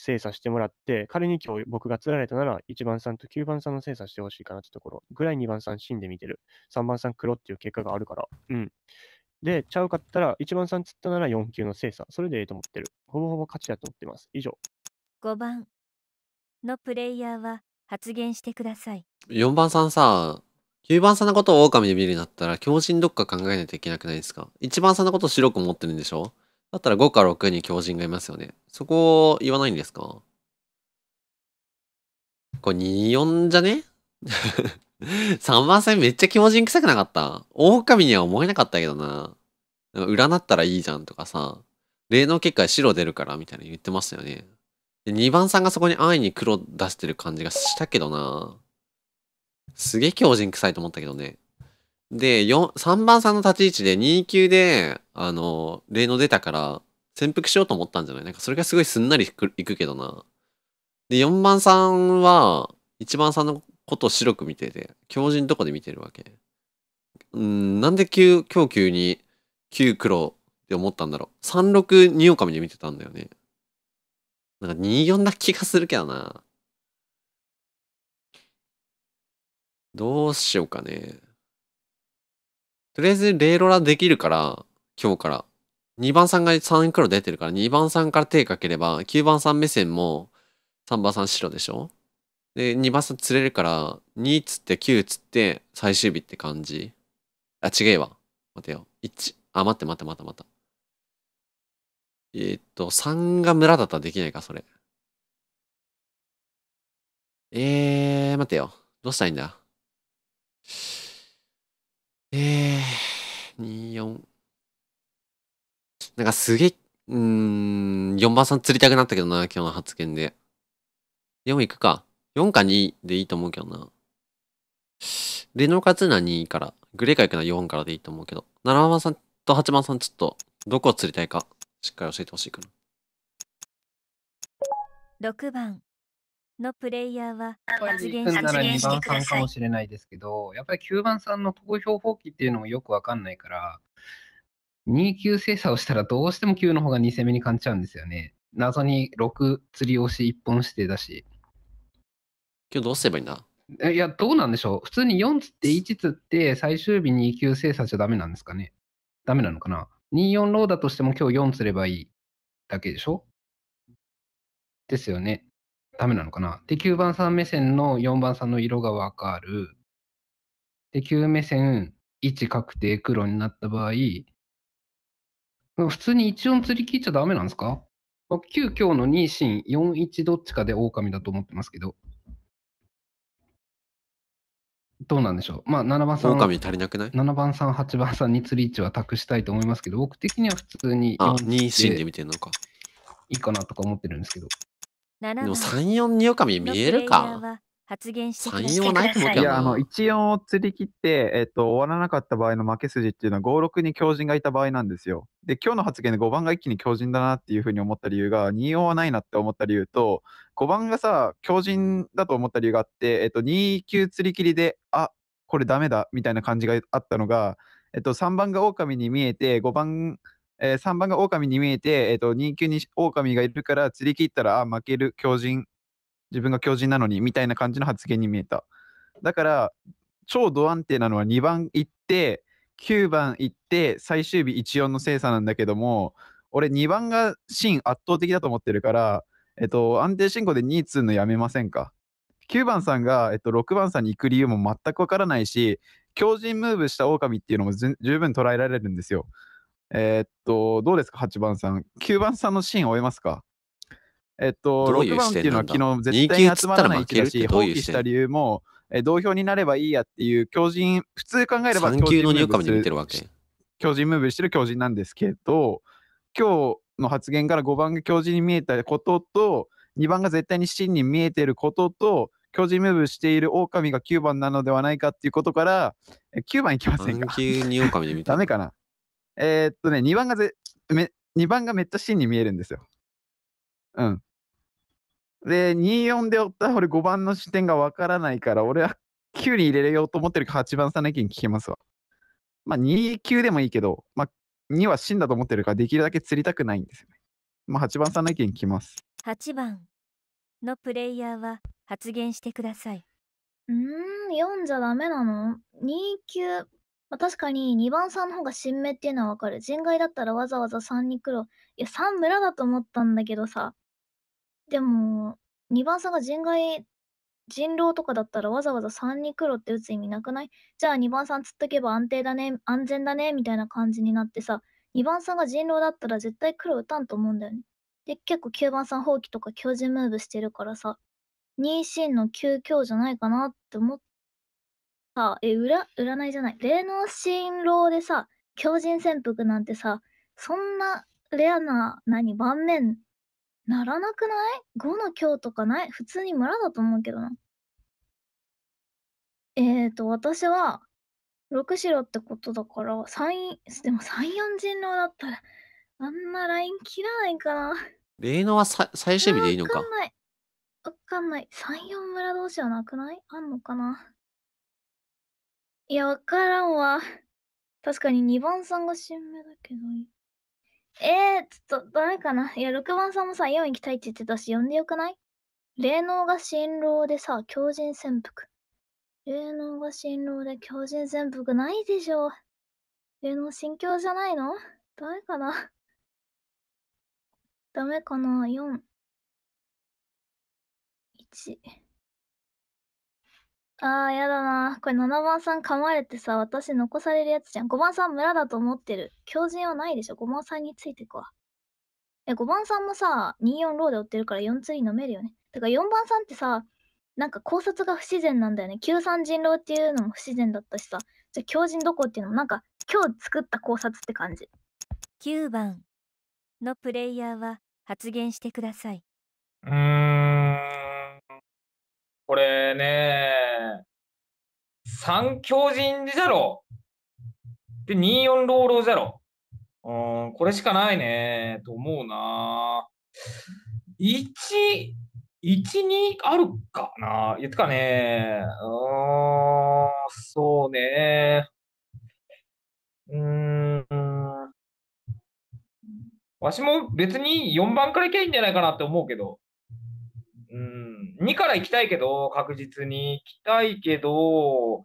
精査してもらって、仮に今日僕が釣られたなら、1番さんと9番さんの精査してほしいかなってところ、ぐらい2番さん死んで見てる、3番さん黒っていう結果があるから、うん。で、ちゃうかったら、1番さん釣ったなら4級の精査、それでええと思ってる。ほぼほぼ勝ちだと思ってます。以上。5番のプレイヤーは発言してください。4番さんさ、9番さんのことを狼で見るようになったら、狂人どっか考えないといけなくないですか ?1 番さんのことを白く持ってるんでしょだったら5か6に狂人がいますよね。そこを言わないんですかこれ2、4じゃね ?3 番線めっちゃ狂人臭くなかった。狼には思えなかったけどな。占ったらいいじゃんとかさ、霊能結果白出るからみたいな言ってましたよね。で2番さんがそこに安易に黒出してる感じがしたけどな。すげえ狂人臭いと思ったけどね。で、3番さんの立ち位置で2級で、あの、例の出たから、潜伏しようと思ったんじゃないなんかそれがすごいすんなりいくけどな。で、4番さんは、1番さんのことを白く見てて、狂人とこで見てるわけ。うん、なんで急、今日急に、9黒って思ったんだろう。36、2狼で見てたんだよね。なんか24な気がするけどな。どうしようかね。とりあえずレイロラできるから、今日から。2番さんが3黒出てるから、2番さんから手かければ、9番さん目線も3番さん白でしょで、2番さん釣れるから、2つって9つって最終日って感じ。あ、違えわ。待てよ。1。あ、待って待って待って待って。えー、っと、3が村だったらできないか、それ。えー、待てよ。どうしたらいいんだえー、24。なんかすげえ、うん、4番さん釣りたくなったけどな、今日の発言で。4いくか。4か2でいいと思うけどな。レノカツナ2から、グレカ行くな4からでいいと思うけど、7番さんと8番さんちょっと、どこを釣りたいか、しっかり教えてほしいかな。6番のプレイヤーは発言なら2番さんかもしれないですけど、やっぱり9番さんの投票放棄っていうのもよくわかんないから、2級精査をしたらどうしても9の方が2戦目に感じちゃうんですよね。謎に6釣り押し1本指定だし。今日どうすればいいんだいや、どうなんでしょう。普通に4釣って1釣って最終日2級精査じゃダメなんですかね。ダメなのかな。24ローだとしても今日4釣ればいいだけでしょですよね。ダメなのかな。で、9番さん目線の4番さんの色がわかる。で、9目線、1確定黒になった場合、普通に1音釣り切っちゃダメなんですか ?9 強の2進41どっちかで狼だと思ってますけど。どうなんでしょう。まあ、7番さん、狼足りなくない ?7 番さん、8番さんに釣り位置は託したいと思いますけど、僕的には普通にあ、2進で見てるのか。いいかなとか思ってるんですけど。でも3、4に狼見えるか。発言して3、4ないと思うけど。いや、あの、1、4を釣り切って、えっ、と、終わらなかった場合の負け筋っていうのは5、6に強人がいた場合なんですよ。で、今日の発言で5番が一気に強人だなっていうふうに思った理由が、2、4はないなって思った理由と、5番がさ、強人だと思った理由があって、えっ、と、2、9釣り切りで、あ、これダメだみたいな感じがあったのが、えっと、3番が狼に見えて5番えー、3番が狼に見えて、えーと、2級に狼がいるから釣り切ったらあ負ける強人自分が強人なのにみたいな感じの発言に見えただから超度安定なのは2番行って9番行って最終日14の精査なんだけども俺2番が芯圧倒的だと思ってるからえと安定進行で2通のやめませんか9番さんが、えっと、6番さんに行く理由も全くわからないし強靭ムーブした狼っていうのも十分捉えられるんですよえー、っと、どうですか、8番さん。9番さんのシーン終えますかえー、っと、う6番っていうのは昨日絶対に集まらない位置だし、放棄した理由も、え同票になればいいやっていう強人、普通考えれば強人ムーブしてる強人なんですけど、今日の発言から5番が強人に見えたことと、2番が絶対に真に見えてることと、巨人ムーブしている狼が9番なのではないかっていうことから、9番いきませんか。3に狼で見た。ダメかな。えー、っとね、2番がぜめ、2番がめっちゃ芯に見えるんですよ。うん。で、2、4でおった俺5番の視点がわからないから、俺は9に入れようと思ってるから8番さんの意見聞けますわ。まあ、2、9でもいいけど、まあ、2は芯だと思ってるから、できるだけ釣りたくないんですよね。まあ、8番さんの意見聞きます。8番のプレイヤーは発言してください。うーん、4じゃダメなの ?2、9。まあ、確かに2番さんの方が新名っていうのはわかる。人外だったらわざわざ3に黒。いや、3村だと思ったんだけどさ。でも、2番さんが人外、人狼とかだったらわざわざ3に黒って打つ意味なくないじゃあ2番さんつっとけば安定だね、安全だね、みたいな感じになってさ。2番さんが人狼だったら絶対黒打たんと思うんだよね。で、結構9番さん放棄とか強人ムーブしてるからさ、妊娠の9強じゃないかなって思っさ、え、占いじゃない。霊能進郎でさ、狂人潜伏なんてさ、そんなレアな、何、盤面、ならなくない ?5 の強とかない普通に村だと思うけどな。えーと、私は、6白ってことだから、でも3、4人狼だったら、あんなライン切らないかな。霊能はさ最終日でいいのか。わかんない。わかんない。3、4村同士はなくないあんのかないや、わからんわ。確かに2番さんが新芽だけど。えー、ちょっと、ダメかな。いや、6番さんもさ、4行きたいって言ってたし、呼んでよくない霊能が新郎でさ、狂人潜伏。霊能が新郎で狂人潜伏ないでしょ。霊能心境じゃないのダメかな。ダメかな ?4。1。ああ、やだな。これ7番さん噛まれてさ、私残されるやつじゃん。5番さん村だと思ってる。強靭はないでしょ。5番さんについてくわ。え、5番さんもさ、24ローで追ってるから4釣り飲めるよね。だから4番さんってさ、なんか考察が不自然なんだよね。9三人狼っていうのも不自然だったしさ。じゃあ強靭どこっていうのもなんか今日作った考察って感じ。9番のプレイヤーは発言してください。うーん。これね三強人じゃろ。で、24ローロじゃろ。うん、これしかないね、と思うな。1、1、2あるかな。言つてかね。うん、そうね。うん。わしも別に4番からいけばいいんじゃないかなって思うけど。うん、2から行きたいけど、確実に行きたいけど、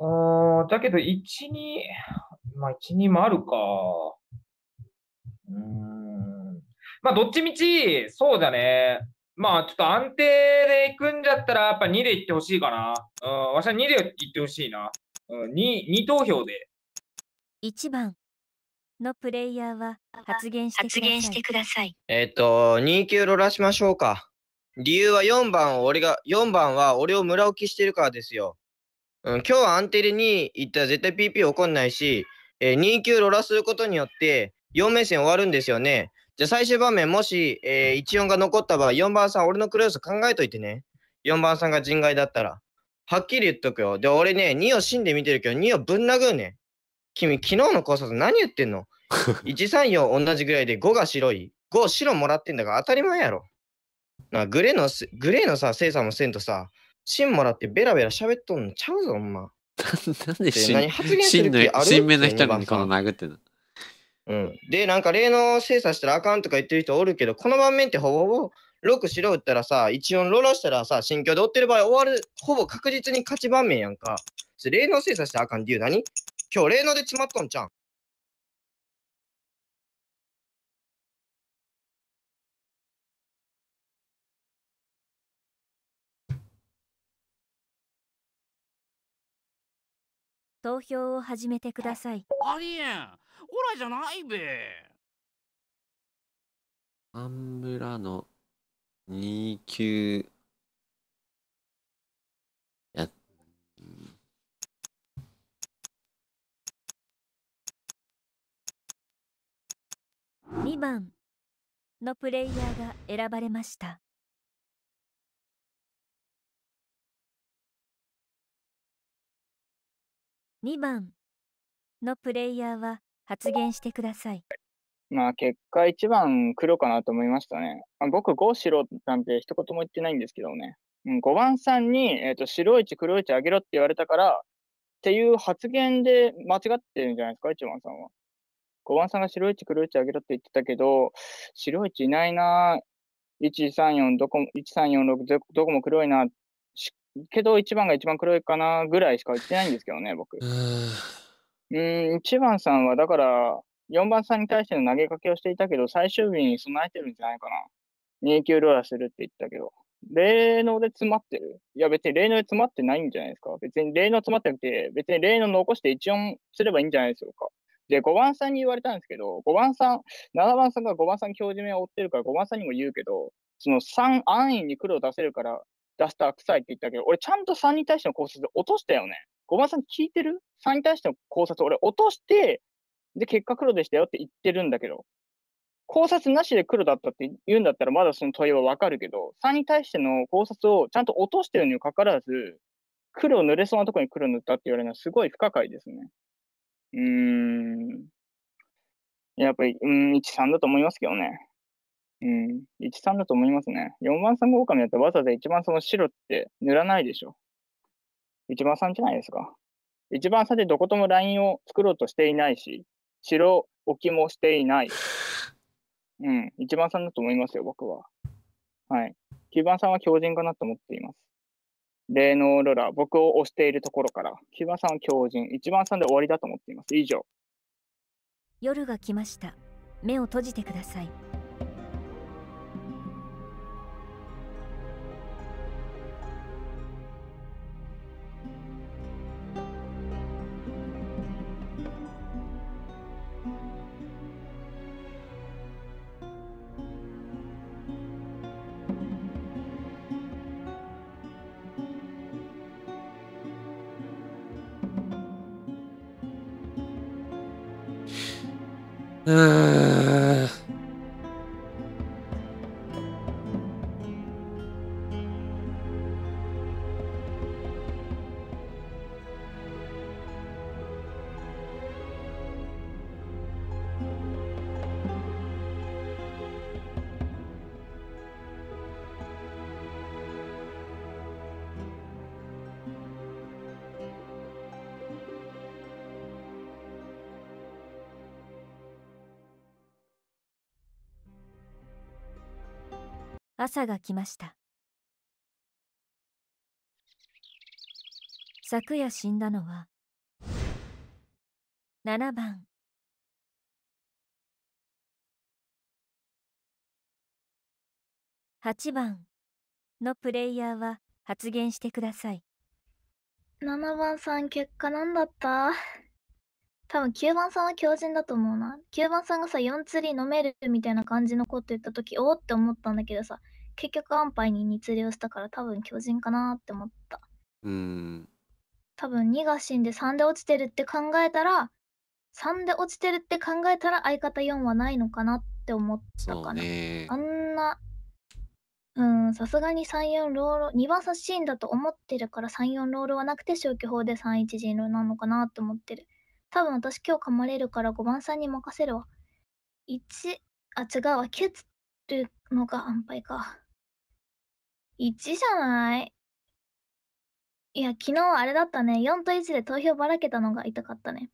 うん、だけど1、2、まあ1、2もあるか。うん。まあどっちみち、そうだね。まあちょっと安定で行くんじゃったら、やっぱ2で行ってほしいかな。うん、わしは2で行ってほしいな。うん、2、2投票で。1番。のプレイヤーは発言してください。えっ、ー、と、2級ロラしましょうか。理由は4番を俺が、4番は俺を村置きしてるからですよ。うん、今日はアンテレに行ったら絶対 PP 起こんないし、えー、2級ロラすることによって4目線終わるんですよね。じゃあ最終場面、もし、えー、14が残った場合、4番さん、俺のクロース考えといてね。4番さんが人外だったら。はっきり言っとくよ。で、俺ね、2を死んで見てるけど、2をぶん殴るね。君、昨日の考察何言ってんの ?134 同じぐらいで5が白い。5白もらってんだから当たり前やろ。なグレーの、グレーのさ、精査もせんとさ、芯もらってベラベラ喋っとんのちゃうぞ、ほんま。なんで芯何発言する気ある新名の人にこの殴ってんの。うん。で、なんか例の精査したらあかんとか言ってる人おるけど、この盤面ってほぼほぼ6白打ったらさ、14ロロしたらさ、心境で追ってる場合終わる、ほぼ確実に勝ち盤面やんか。例の精査したらあかんっていう何今日、霊能でちまっとんちゃん。投票を始めてくださいありえんオラじゃないべアンブラの29 2番のプレイヤーが選ばれました2番のプレイヤーは発言してくださいまあ結果1番黒かなと思いましたね。まあ、僕5白なんて一言も言ってないんですけどね。うん、5番さんに、えーと、白い1黒い1あげろって言われたからっていう発言で間違ってるんじゃないですか、1番さんは。5番さんが白い1、黒い1あげろって言ってたけど、白い1いないな、134どこも、1346どこも黒いな、けど1番が一番黒いかなぐらいしか言ってないんですけどね、僕。うん、1番さんはだから、4番さんに対しての投げかけをしていたけど、最終日に備えてるんじゃないかな。2級ローラーするって言ったけど。霊能で詰まってるいや別に霊能で詰まってないんじゃないですか別に霊能詰まってなくて、別に霊能残して一音すればいいんじゃないでしょうかで、5番さんに言われたんですけど、5番さん、7番さんが5番さん教授名を追ってるから、5番さんにも言うけど、その3安易に黒を出せるから、出した臭いって言ったけど、俺ちゃんと3に対しての考察落としたよね。5番さん聞いてる ?3 に対しての考察俺落として、で、結果黒でしたよって言ってるんだけど、考察なしで黒だったって言うんだったらまだその問いはわかるけど、3に対しての考察をちゃんと落としてるにもかかわらず、黒を塗れそうなとこに黒塗ったって言われるのはすごい不可解ですね。うん。やっぱり、うん、1-3だと思いますけどね。うん、1-3だと思いますね。4番さんが狼だったらわざわざ1番その白って塗らないでしょ。1番さんじゃないですか。1番さんでどこともラインを作ろうとしていないし、白置きもしていない。うん、1番さんだと思いますよ、僕は。はい。9番さんは強靭かなと思っています。霊能ローラー、僕を押しているところから、木場さん狂人、一番さんで終わりだと思っています。以上。夜が来ました。目を閉じてください。嗯朝が来ました昨夜死んだのは7番8番のプレイヤーは発言してください7番さん結果なんだった多分9番さんは狂人だと思うな。九番さんがさ、4釣り飲めるみたいな感じのこと言った時おおーって思ったんだけどさ、結局安牌に2釣りをしたから多分狂人かなって思った。うん。多分2が死んで3で落ちてるって考えたら、3で落ちてるって考えたら相方4はないのかなって思ったかな。あんな、うん、さすがに3、4ロール、2番さん死んだと思ってるから3、4ロールはなくて消去法で3、1人ロールなのかなって思ってる。多分私今日噛まれるから5番さんに任せるわ。1、あ、違うわ。キ9つるのが安牌か。1じゃないいや、昨日あれだったね。4と1で投票ばらけたのが痛かったね。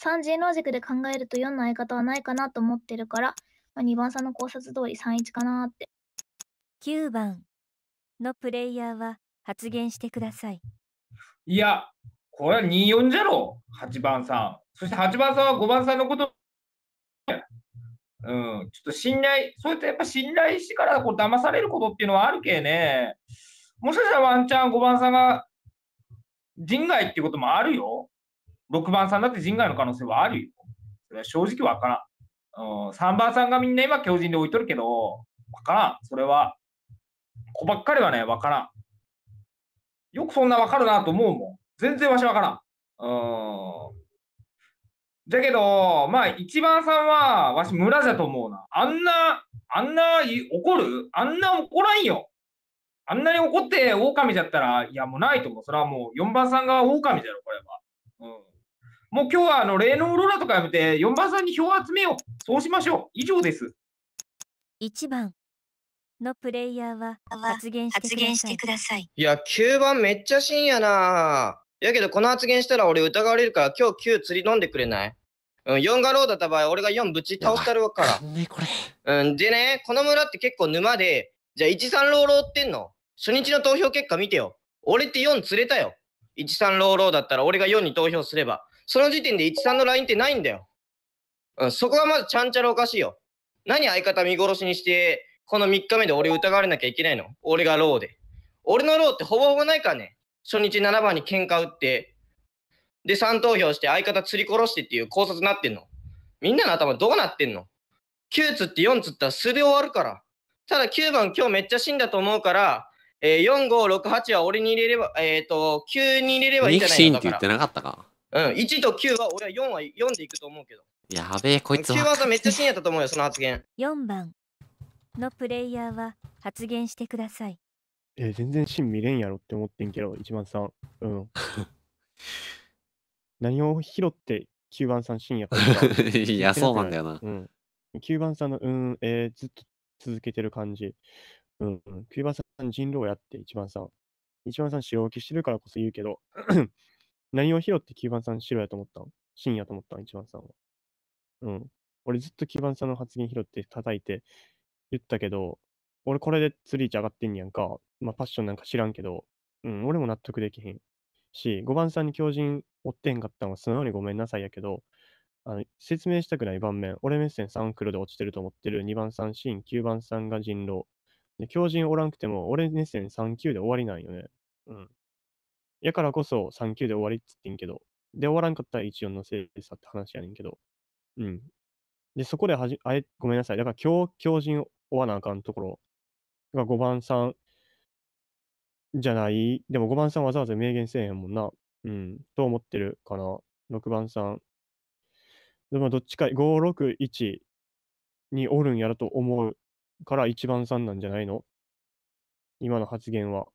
3人ロジックで考えると4の相方はないかなと思ってるから、まあ、2番さんの考察通り31かなって。9番のプレイヤーは発言してください。いや、これは24じゃろ、8番さん。そして8番さんは5番さんのこと、うん、ちょっと信頼、そうやってやっぱ信頼してからこう騙されることっていうのはあるけね。もしかしたらワンチャン5番さんが人外っていうこともあるよ。6番さんだって人外の可能性はあるよ。それは正直わからん。うん、3番さんがみんな今強靭で置いとるけど、わからん。それは。子ばっかりはね、わからん。よくそんなわかるなと思うもん。全然わしわからん。うん。じゃけど、まあ、一番さんは、わし村じゃと思うな。あんな、あんな怒るあんな怒らんよ。あんなに怒って狼じゃったら、いや、もうないと思う。それはもう4番さんが狼じゃろ、これは。うん。もう今日は、あの、例のオーロラとかやめて、4番さんに票集めよう。そうしましょう。以上です。1番のプレイヤーは発言してください。いや、9番めっちゃ深やなやけどこの発言したら俺疑われるから今日9釣り飲んでくれないうん、4がローだった場合俺が4ぶち倒したるわから。ねこれ。うん、でね、この村って結構沼で、じゃあ13ローローってんの初日の投票結果見てよ。俺って4釣れたよ。13ローローだったら俺が4に投票すれば。その時点で13のラインってないんだよ。うん、そこがまずちゃんちゃらおかしいよ。何相方見殺しにして、この3日目で俺疑われなきゃいけないの俺がローで。俺のローってほぼほぼないからね。初日7番に喧嘩打って、で、3投票して相方釣り殺してっていう考察なってんの。みんなの頭どうなってんの ?9 つって4つったら素で終わるから。ただ9番今日めっちゃ死んだと思うから、えー、4、5、6、8は俺に入れれば、えっ、ー、と、9に入れればいいんじゃないかミキシンって言ってなかったか。うん、1と9は俺は4は4でいくと思うけど。やべえ、こいつは。9番さんめっちゃやっだと思うよ、その発言。4番のプレイヤーは発言してください。えー、全然シーン見れんやろって思ってんけど、1番さん。うん。何を拾って9番さんシーンやった いや、そうなんだよな。うん。9番さんの、うん、えー、ずっと続けてる感じ。うん。9番さん人狼やって、1番さん。1番さん白受きしてるからこそ言うけど、何を拾って9番さん白やと思ったんシーンやと思ったん ?1 番さんは。うん。俺ずっと9番さんの発言拾って叩いて言ったけど、俺これで釣り位置上がってんねやんか。まあ、パッションなんか知らんけど、うん、俺も納得できへんし、5番さんに強靭追ってへんかったのは素直にごめんなさいやけど、あの説明したくない盤面、俺目線3黒で落ちてると思ってる2番さんシーン、9番さんが人狼。で、強靭おらんくても、俺目線3級で終わりなんよね。うん。やからこそ3級で終わりっつってんけど、で、終わらんかったら14のせいさって話やねんけど、うん。で、そこではじ、あえ、ごめんなさい。だから今日、強靭追わなあかんところが5番さんじゃない。でも5番さんわざわざ明言せえへんもんな。うん。と思ってるかな。6番さん。でもどっちか、5、6、1におるんやろと思うから1番さんなんじゃないの今の発言は。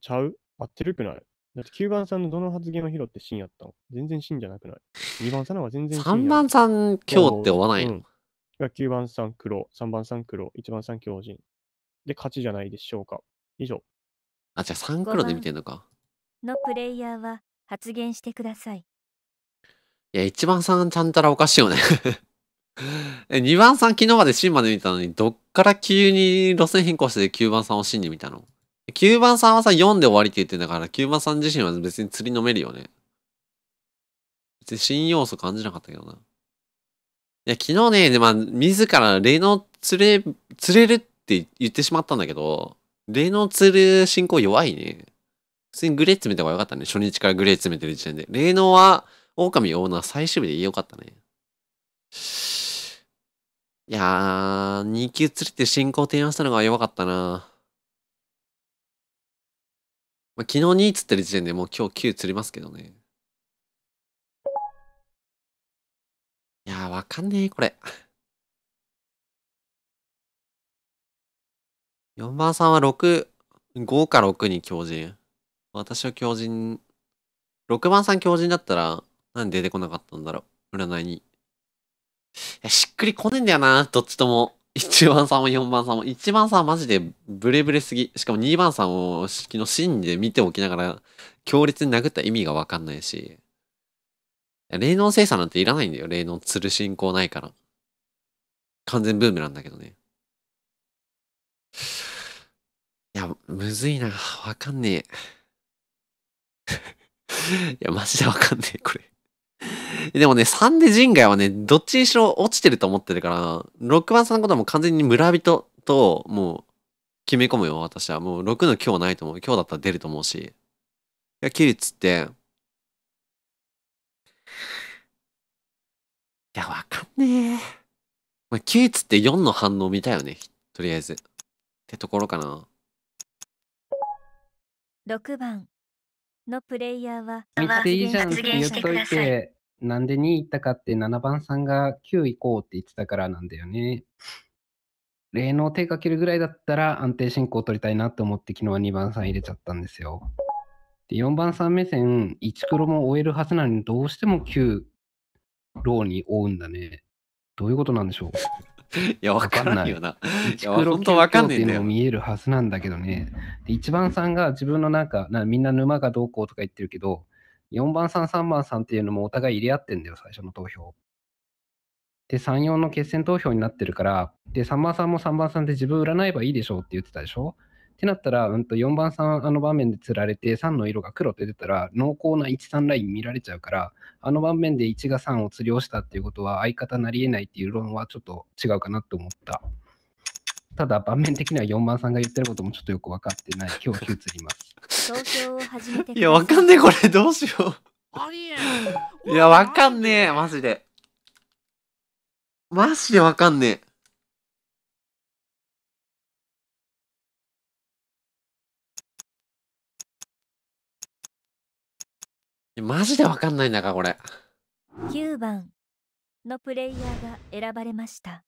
ちゃう合ってるくないだって9番さんのどの発言を拾って芯やったの全然んじゃなくない ?2 番さんの方が全然3番さん今日って追わないの、うん、9番さん黒、3番さん黒、1番さん狂人。で勝ちじゃないでしょうか。以上。あ、じゃあ3黒で見てんのか。のプレイヤーは発言してください。いや、1番さんちゃんたらおかしいよね2 番さん昨日までンまで見たのに、どっから急に路線変更して9番さんをンに見たの ?9 番さんはさ、4で終わりって言ってんだから、9番さん自身は別に釣り飲めるよね。別に新要素感じなかったけどな。いや、昨日ね、でまあ、自らレノ釣れ、釣れるって言ってしまったんだけど、例のツるル進行弱いね。普通にグレー詰めた方が良かったね。初日からグレー詰めてる時点で。霊能は、狼オーナー最終日で良かったね。いやー、2級釣りって進行提案したのが弱かったな。まあ、昨日2釣ってる時点でもう今日9釣りますけどね。いやー、わかんねえ、これ。4番さんは6、5か6に強人私は強人6番さん強人だったら、何で出てこなかったんだろう。占いに。いしっくりこねえんだよな、どっちとも。1番さんも4番さんも。1番さんはマジでブレブレすぎ。しかも2番さんを昨日シーンで見ておきながら、強烈に殴った意味がわかんないし。霊能精査なんていらないんだよ。霊能吊る進行ないから。完全ブームなんだけどね。いや、むずいな。わかんねえ。いや、マジでわかんねえ、これでもね、3で人外はね、どっちにしろ落ちてると思ってるから、6番さんのことはもう完全に村人と、もう、決め込むよ、私は。もう6の今日ないと思う。今日だったら出ると思うし。いや、キリツって、いや、わかんねえ。まあ、キリツって4の反応見たよね。とりあえず。ってところかな。6番のプレイヤーは3つでいいじゃんって言っといて、なんで2行ったかって7番さんが9行こうって言ってたからなんだよね。霊能手かけるぐらいだったら安定進行を取りたいなと思って昨日は2番さん入れちゃったんですよ。で4番さん目線1黒も終えるはずなのにどうしても9ローに追うんだね。どういうことなんでしょう いや、わかんないよな。ちや、本当わかんないんだよ。見えるはずなんだけどね。で、1番さんが自分の中、なみんな沼がどうこうとか言ってるけど、4番さん、3番さんっていうのもお互い入れ合ってんだよ、最初の投票。で、3、4の決選投票になってるから、で、3番さんも3番さんで自分占えばいいでしょうって言ってたでしょってなったら、うん、と4番さんあの場面で釣られて3の色が黒って出たら濃厚な13ライン見られちゃうからあの場面で1が3を釣りをしたっていうことは相方なりえないっていう論はちょっと違うかなと思った。ただ盤面的には4番さんが言ってることもちょっとよく分かってない今日つります。いやわかんねえこれどうしようありえん。いやわかんねえマジで。マジでわかんねえ。マジでわかんないんだかこれ9番のプレイヤーが選ばれました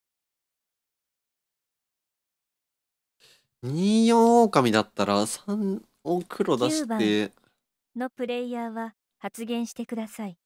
24狼だったら3を黒出してのプレイヤーは発言してください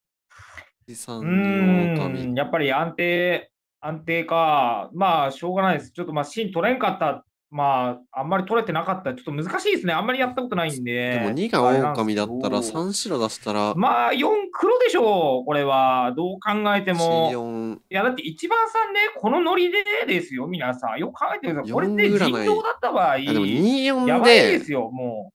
うんやっぱり安定安定かまあしょうがないですちょっとまあ芯取れんかったまあ、あんまり取れてなかったちょっと難しいですね。あんまりやったことないんで。でも2が狼だったら、3白出したら。まあ、4黒でしょう、これは。どう考えても。いや、だって1番さんね、このノリでですよ、皆さん。よく考えてください。これで人道だった場合、でも24で。やばいですよ、もう。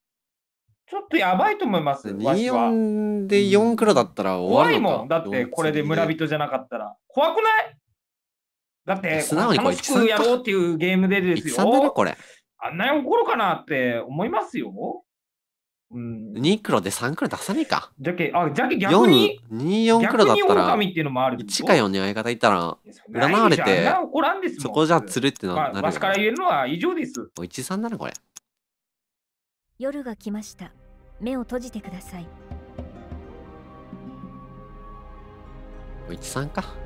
ちょっとやばいと思います。24で4黒だったら終わる怖いもん。だって、これで村人じゃなかったら。怖くないだって、素直に楽しくやろうっていうゲームでですよ。だこれ。あんなに怒るかなって思いますよ。うん、2黒で3黒出さねえか。じゃけ、あ、じゃけ逆に。24黒だったら、1か4に相方いたら、占われて、そこじゃつるってな,、まあ、なる。私から言えるのは以上です。13なのこれ。夜が来ました。目を閉じてください。13か。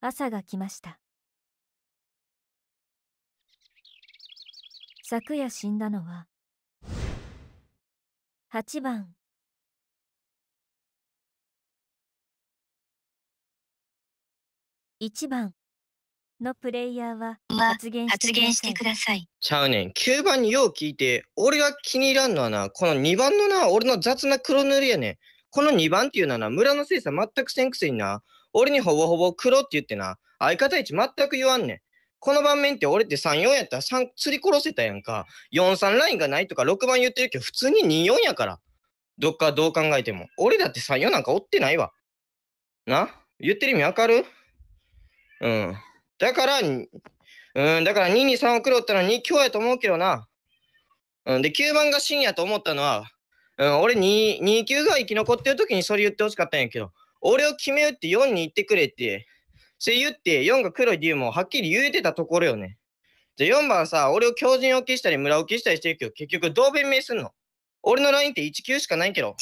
朝が来ました昨夜死んだのは8番1番のプレイヤーは発言してください。ちゃうねん。9番によう聞いて、俺が気に入らんのはな、この2番のな、俺の雑な黒塗りやねん。この2番っていうのはな、村の精査全くせんくせにな、俺にほぼほぼ黒って言ってな、相方一全く言わんねん。この盤面って俺って3、4やったら3、釣り殺せたやんか。4、3ラインがないとか6番言ってるけど、普通に2、4やから。どっかどう考えても。俺だって3、4なんか追ってないわ。な言ってる意味わかるうん。だから、うん、だから2、2、3を黒ったのは2強やと思うけどな。うん、で、9番が真やと思ったのは、うん、俺2、2級が生き残ってる時にそれ言ってほしかったんやけど、俺を決めようって4に言ってくれって。それ言って、4が黒い理由もはっきり言えてたところよね。じゃ4番さ、俺を強靭を消したり村を消したりしてるけど、結局どう弁明すんの俺のラインって19しかないけど。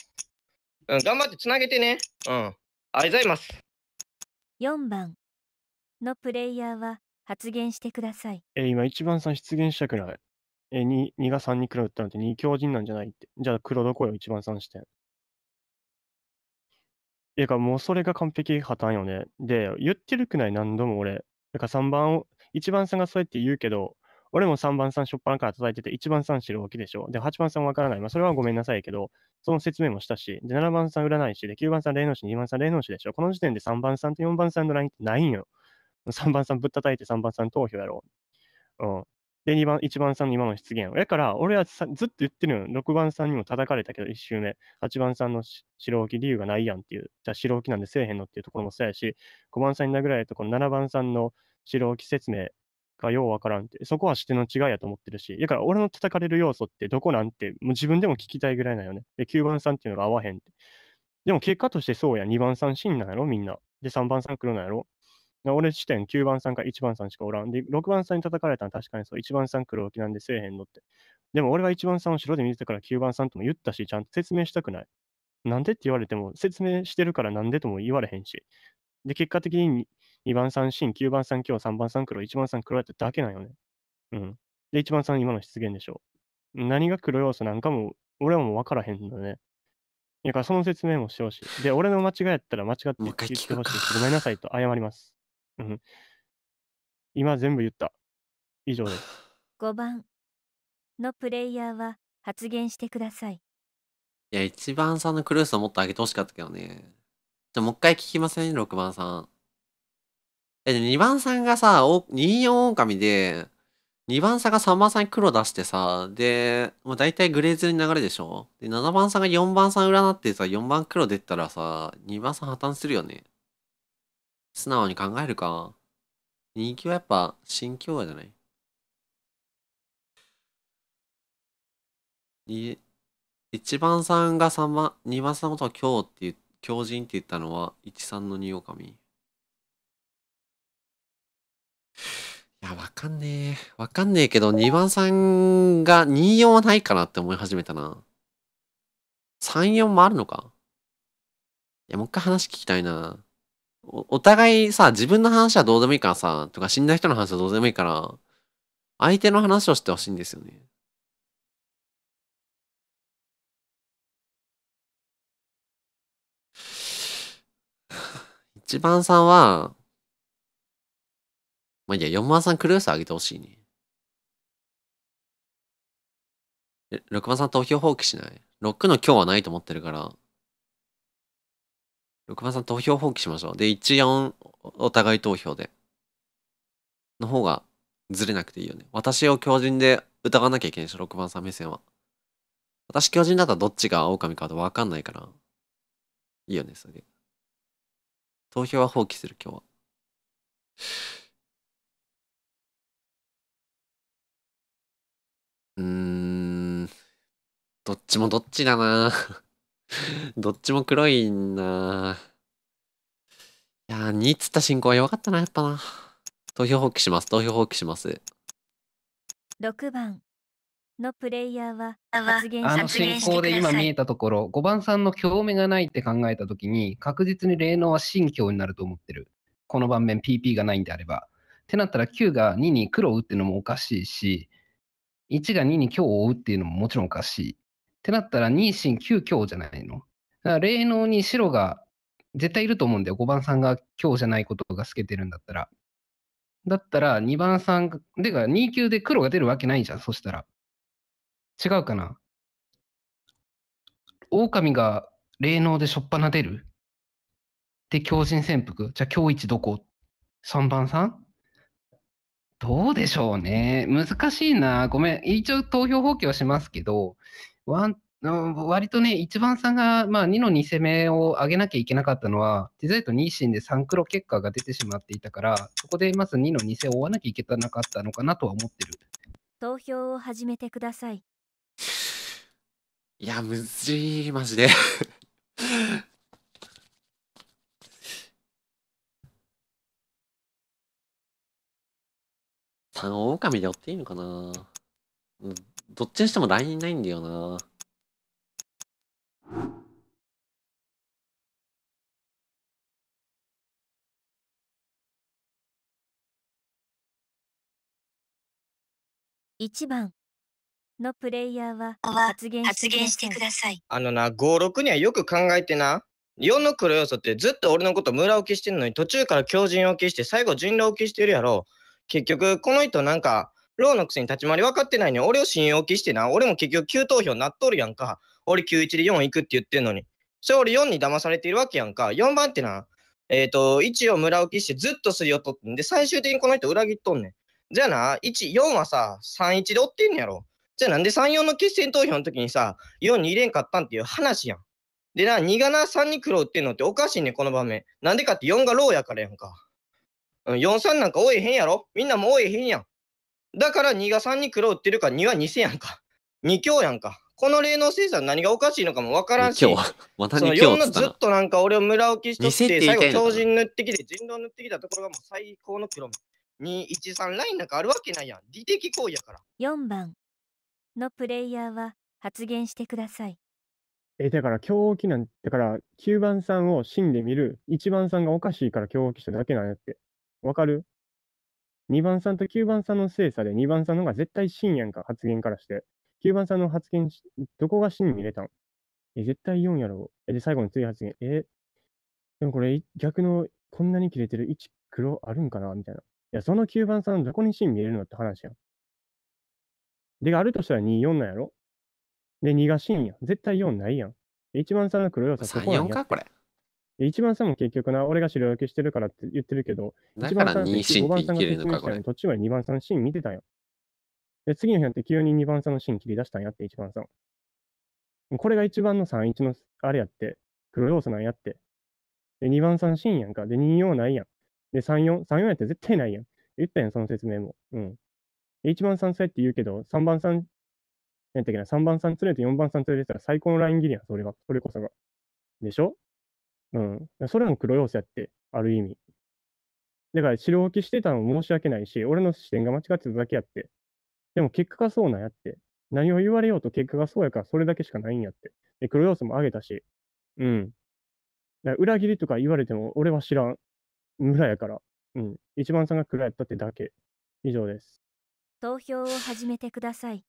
うん、頑張ってつなげてね。うん。ありがとうございます。4番のプレイヤーは発言してください。えー、今1番さん出現したくらい。えー、2, 2が3に黒打ったのって2強靭なんじゃないって。じゃあ黒どこよ、1番さん視点。てかもうそれが完璧破綻よね。で、言ってるくない何度も俺。だから3番を、1番さんがそうやって言うけど、俺も3番さんしょっぱなから叩いてて、1番さん知るわけでしょ。で、8番さんわからない。まあ、それはごめんなさいけど、その説明もしたし、で、7番さん占い師で、9番さん霊能師、2番さん霊能師でしょ。この時点で3番さんと4番さんのラインってないんよ。3番さんぶったたいて3番さん投票やろう。うん。で、2番、1番さんの今の出現。だから、俺はずっと言ってるよ。6番さんにも叩かれたけど、1周目。8番さんの白置き理由がないやんっていう。じゃあ白置きなんでせえへんのっていうところもそうやし、5番さんに殴られたこの7番さんの白置き説明がようわからんって、そこは視点の違いやと思ってるし、だから俺の叩かれる要素ってどこなんて、もう自分でも聞きたいぐらいなよね。で、9番さんっていうのが合わへんって。でも結果としてそうや、2番さん死んなんやろ、みんな。で、3番さん来るなんやろ。俺時点9番さんか1番さんしかおらん。で、6番さんに叩かれたのは確かにそう、1番さん黒沖なんでせえへんのって。でも俺は1番さんを白で見てたから9番さんとも言ったし、ちゃんと説明したくない。なんでって言われても、説明してるからなんでとも言われへんし。で、結果的に2番さん新、9番さん今日、3番さん黒、1番さん黒やっただけなんよね。うん。で、1番さん今の出現でしょ。何が黒要素なんかも、俺はもう分からへんのね。だからその説明もしてほしい。で、俺の間違いやったら間違って言ってほしいし。ごめんなさいと謝ります。今全部言った。以上です。5 番のプレイヤーは発言してください。いや、1番さんのクルースをもっと上げてほしかったけどね。じゃもう一回聞きません ?6 番さん。え、2番さんがさ、24狼で、2番さんが3番さんに黒出してさ、で、もう大体グレーズに流れでしょで、7番さんが4番さん占ってさ、4番黒出たらさ、2番さん破綻するよね。素直に考えるか。人気はやっぱ新境じゃないい一番さんが三番、二番さんのことは日って言って、狂人って言ったのは一三の二狼。いや、わかんねえ。わかんねえけど、二番さんが二四はないかなって思い始めたな。三四もあるのかいや、もう一回話聞きたいな。お互いさ、自分の話はどうでもいいからさ、とか死んだ人の話はどうでもいいから、相手の話をしてほしいんですよね。一番さんは、まあ、いや、四番さんクルース上げてほしいね。六番さん投票放棄しない六の今日はないと思ってるから。6番さん投票放棄しましょう。で、14お互い投票で。の方がずれなくていいよね。私を狂人で疑わなきゃいけないでしょ、6番さん目線は。私狂人だったらどっちが狼かとわかんないから。いいよね、それ。投票は放棄する、今日は。うーん。どっちもどっちだな どっちも黒いないやー、2つった進行は弱かったな、やっぱな。投票放棄します、投票放棄します。6番のプレイヤーは発言あの進行で今見えたところ、5番さんの興味がないって考えたときに、確実に霊能は信教になると思ってる。この盤面 PP がないんであれば。ってなったら9が2に黒を打ってのもおかしいし、1が2に強を追うっていうのももちろんおかしい。ってなったら、妊娠9、強じゃないの。だから、霊能に白が絶対いると思うんだよ。5番さんが強じゃないことが透けてるんだったら。だったら、2番さん、でか、2級で黒が出るわけないじゃん、そしたら。違うかな。狼が霊能でしょっぱな出るで、強靭潜伏。じゃあ、強一どこ ?3 番さんどうでしょうね。難しいな。ごめん。一応投票放棄はしますけど、ワン割とね、一番さんが、まあ、2の2攻めを上げなきゃいけなかったのは、デザイト2進で3黒結果が出てしまっていたから、そこでまず2の2攻を追わなきゃいけなかったのかなとは思ってる。投票を始めてください。いや、むずい、マジで3 狼で追っていいのかなうん。どっちにしても LINE ないんだよな。1番のプレイヤーは発言してください。あのな、56にはよく考えてな。4の黒要素ってずっと俺のこと村置きしてんのに途中から狂人を消して最後人狼を消してるやろ。結局この人なんかローのくせに立ち回り分かってないね。俺を信用期してな、俺も結局9投票なっとるやんか。俺91で4行くって言ってんのに。それ俺4に騙されてるわけやんか。4番ってな、えっ、ー、と、1を村置きしてずっとすりを取ってんで、最終的にこの人裏切っとんねん。じゃあな、1、4はさ、3、1で追ってんねやろ。じゃあなんで3、4の決戦投票の時にさ、4に入れんかったんっていう話やん。でな、2がな、3に黒打ってんのっておかしいね、この場面。なんでかって4がローやからやんか。うん、4、3なんか追えへんやろみんなも追えへんやん。だから2が3に黒打ってるか2は2000やんか。2強やんか。この霊能生産何がおかしいのかもわからんし。今日 また2強のずっとなんか俺を村置きしとって、最後超人塗ってきて、人狼塗ってきたところがもう最高の黒目。213ラインなんかあるわけないやん。理的行為やから。4番のプレイヤーは発言してください。えだから強気なんだから9番さんを死んでみる1番さんがおかしいから強気しただけなんやってわかる2番さんと9番さんの精査で、2番さんの方が絶対真やんか、発言からして。9番さんの発言どこが真に見れたんえ、絶対4やろえ、で、最後にい発言。え、でもこれ、逆の、こんなに切れてる1黒あるんかなみたいな。いや、その9番さんのどこに真見れるのって話やん。で、あるとしたら2、4なんやろで、2が真やん。絶対4ないやん。1番さんの黒要素はそこやん。3、4かこれ。一番さんも結局な、俺が資料分けしてるからって言ってるけど、一番さんって番さんが説明したのに、途中まで二番さんのシーン見てたよ。で、次の日になって急に二番さんのシーン切り出したんやって、一番さん。これが一番の三一のあれやって、黒要素なんやって。で、二番さんシーンやんか。で、二4ないやん。で、三四、三四やって絶対ないやん。言ったやん、その説明も。うん。一番さんそうやって言うけど、三番さん、なんていうかな、三番さん連れて四番さん連れてたら最高のライン切りやん、それは。それこそが。でしょうん。それも黒要素やって、ある意味。だから、白置きしてたのも申し訳ないし、俺の視点が間違ってただけやって。でも、結果がそうなんやって。何を言われようと結果がそうやから、それだけしかないんやって。で、黒要素も上げたし。うん。だから裏切りとか言われても、俺は知らん。村やから。うん。一番さんが黒やったってだけ。以上です。投票を始めてください。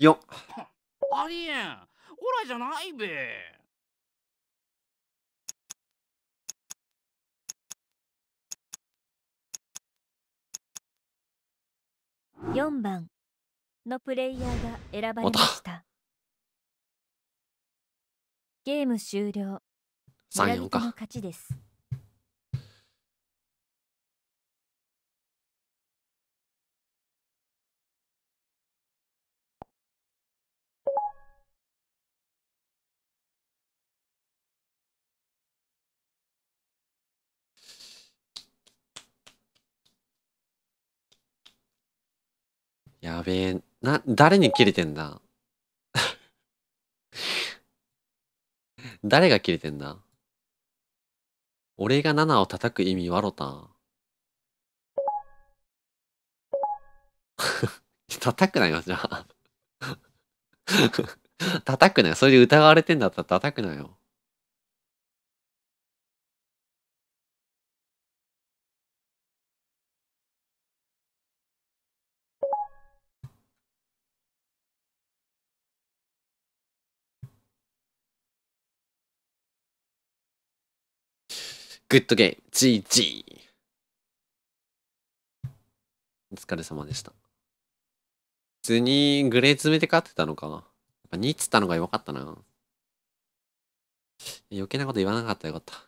よっありえんオラじゃないべ4番のプレイヤーが選ばれましたゲーム終了3 4かやべえ。な、誰に切れてんだ誰が切れてんだ俺が7を叩く意味わろた。叩くなよ、じゃあ 叩くなよ。それで疑われてんだったら叩くなよ。グッドゲーム GG! お疲れ様でした。普通にグレー詰めて勝ってたのかな。やっぱ2つったのが弱かったな。余計なこと言わなかったよかった。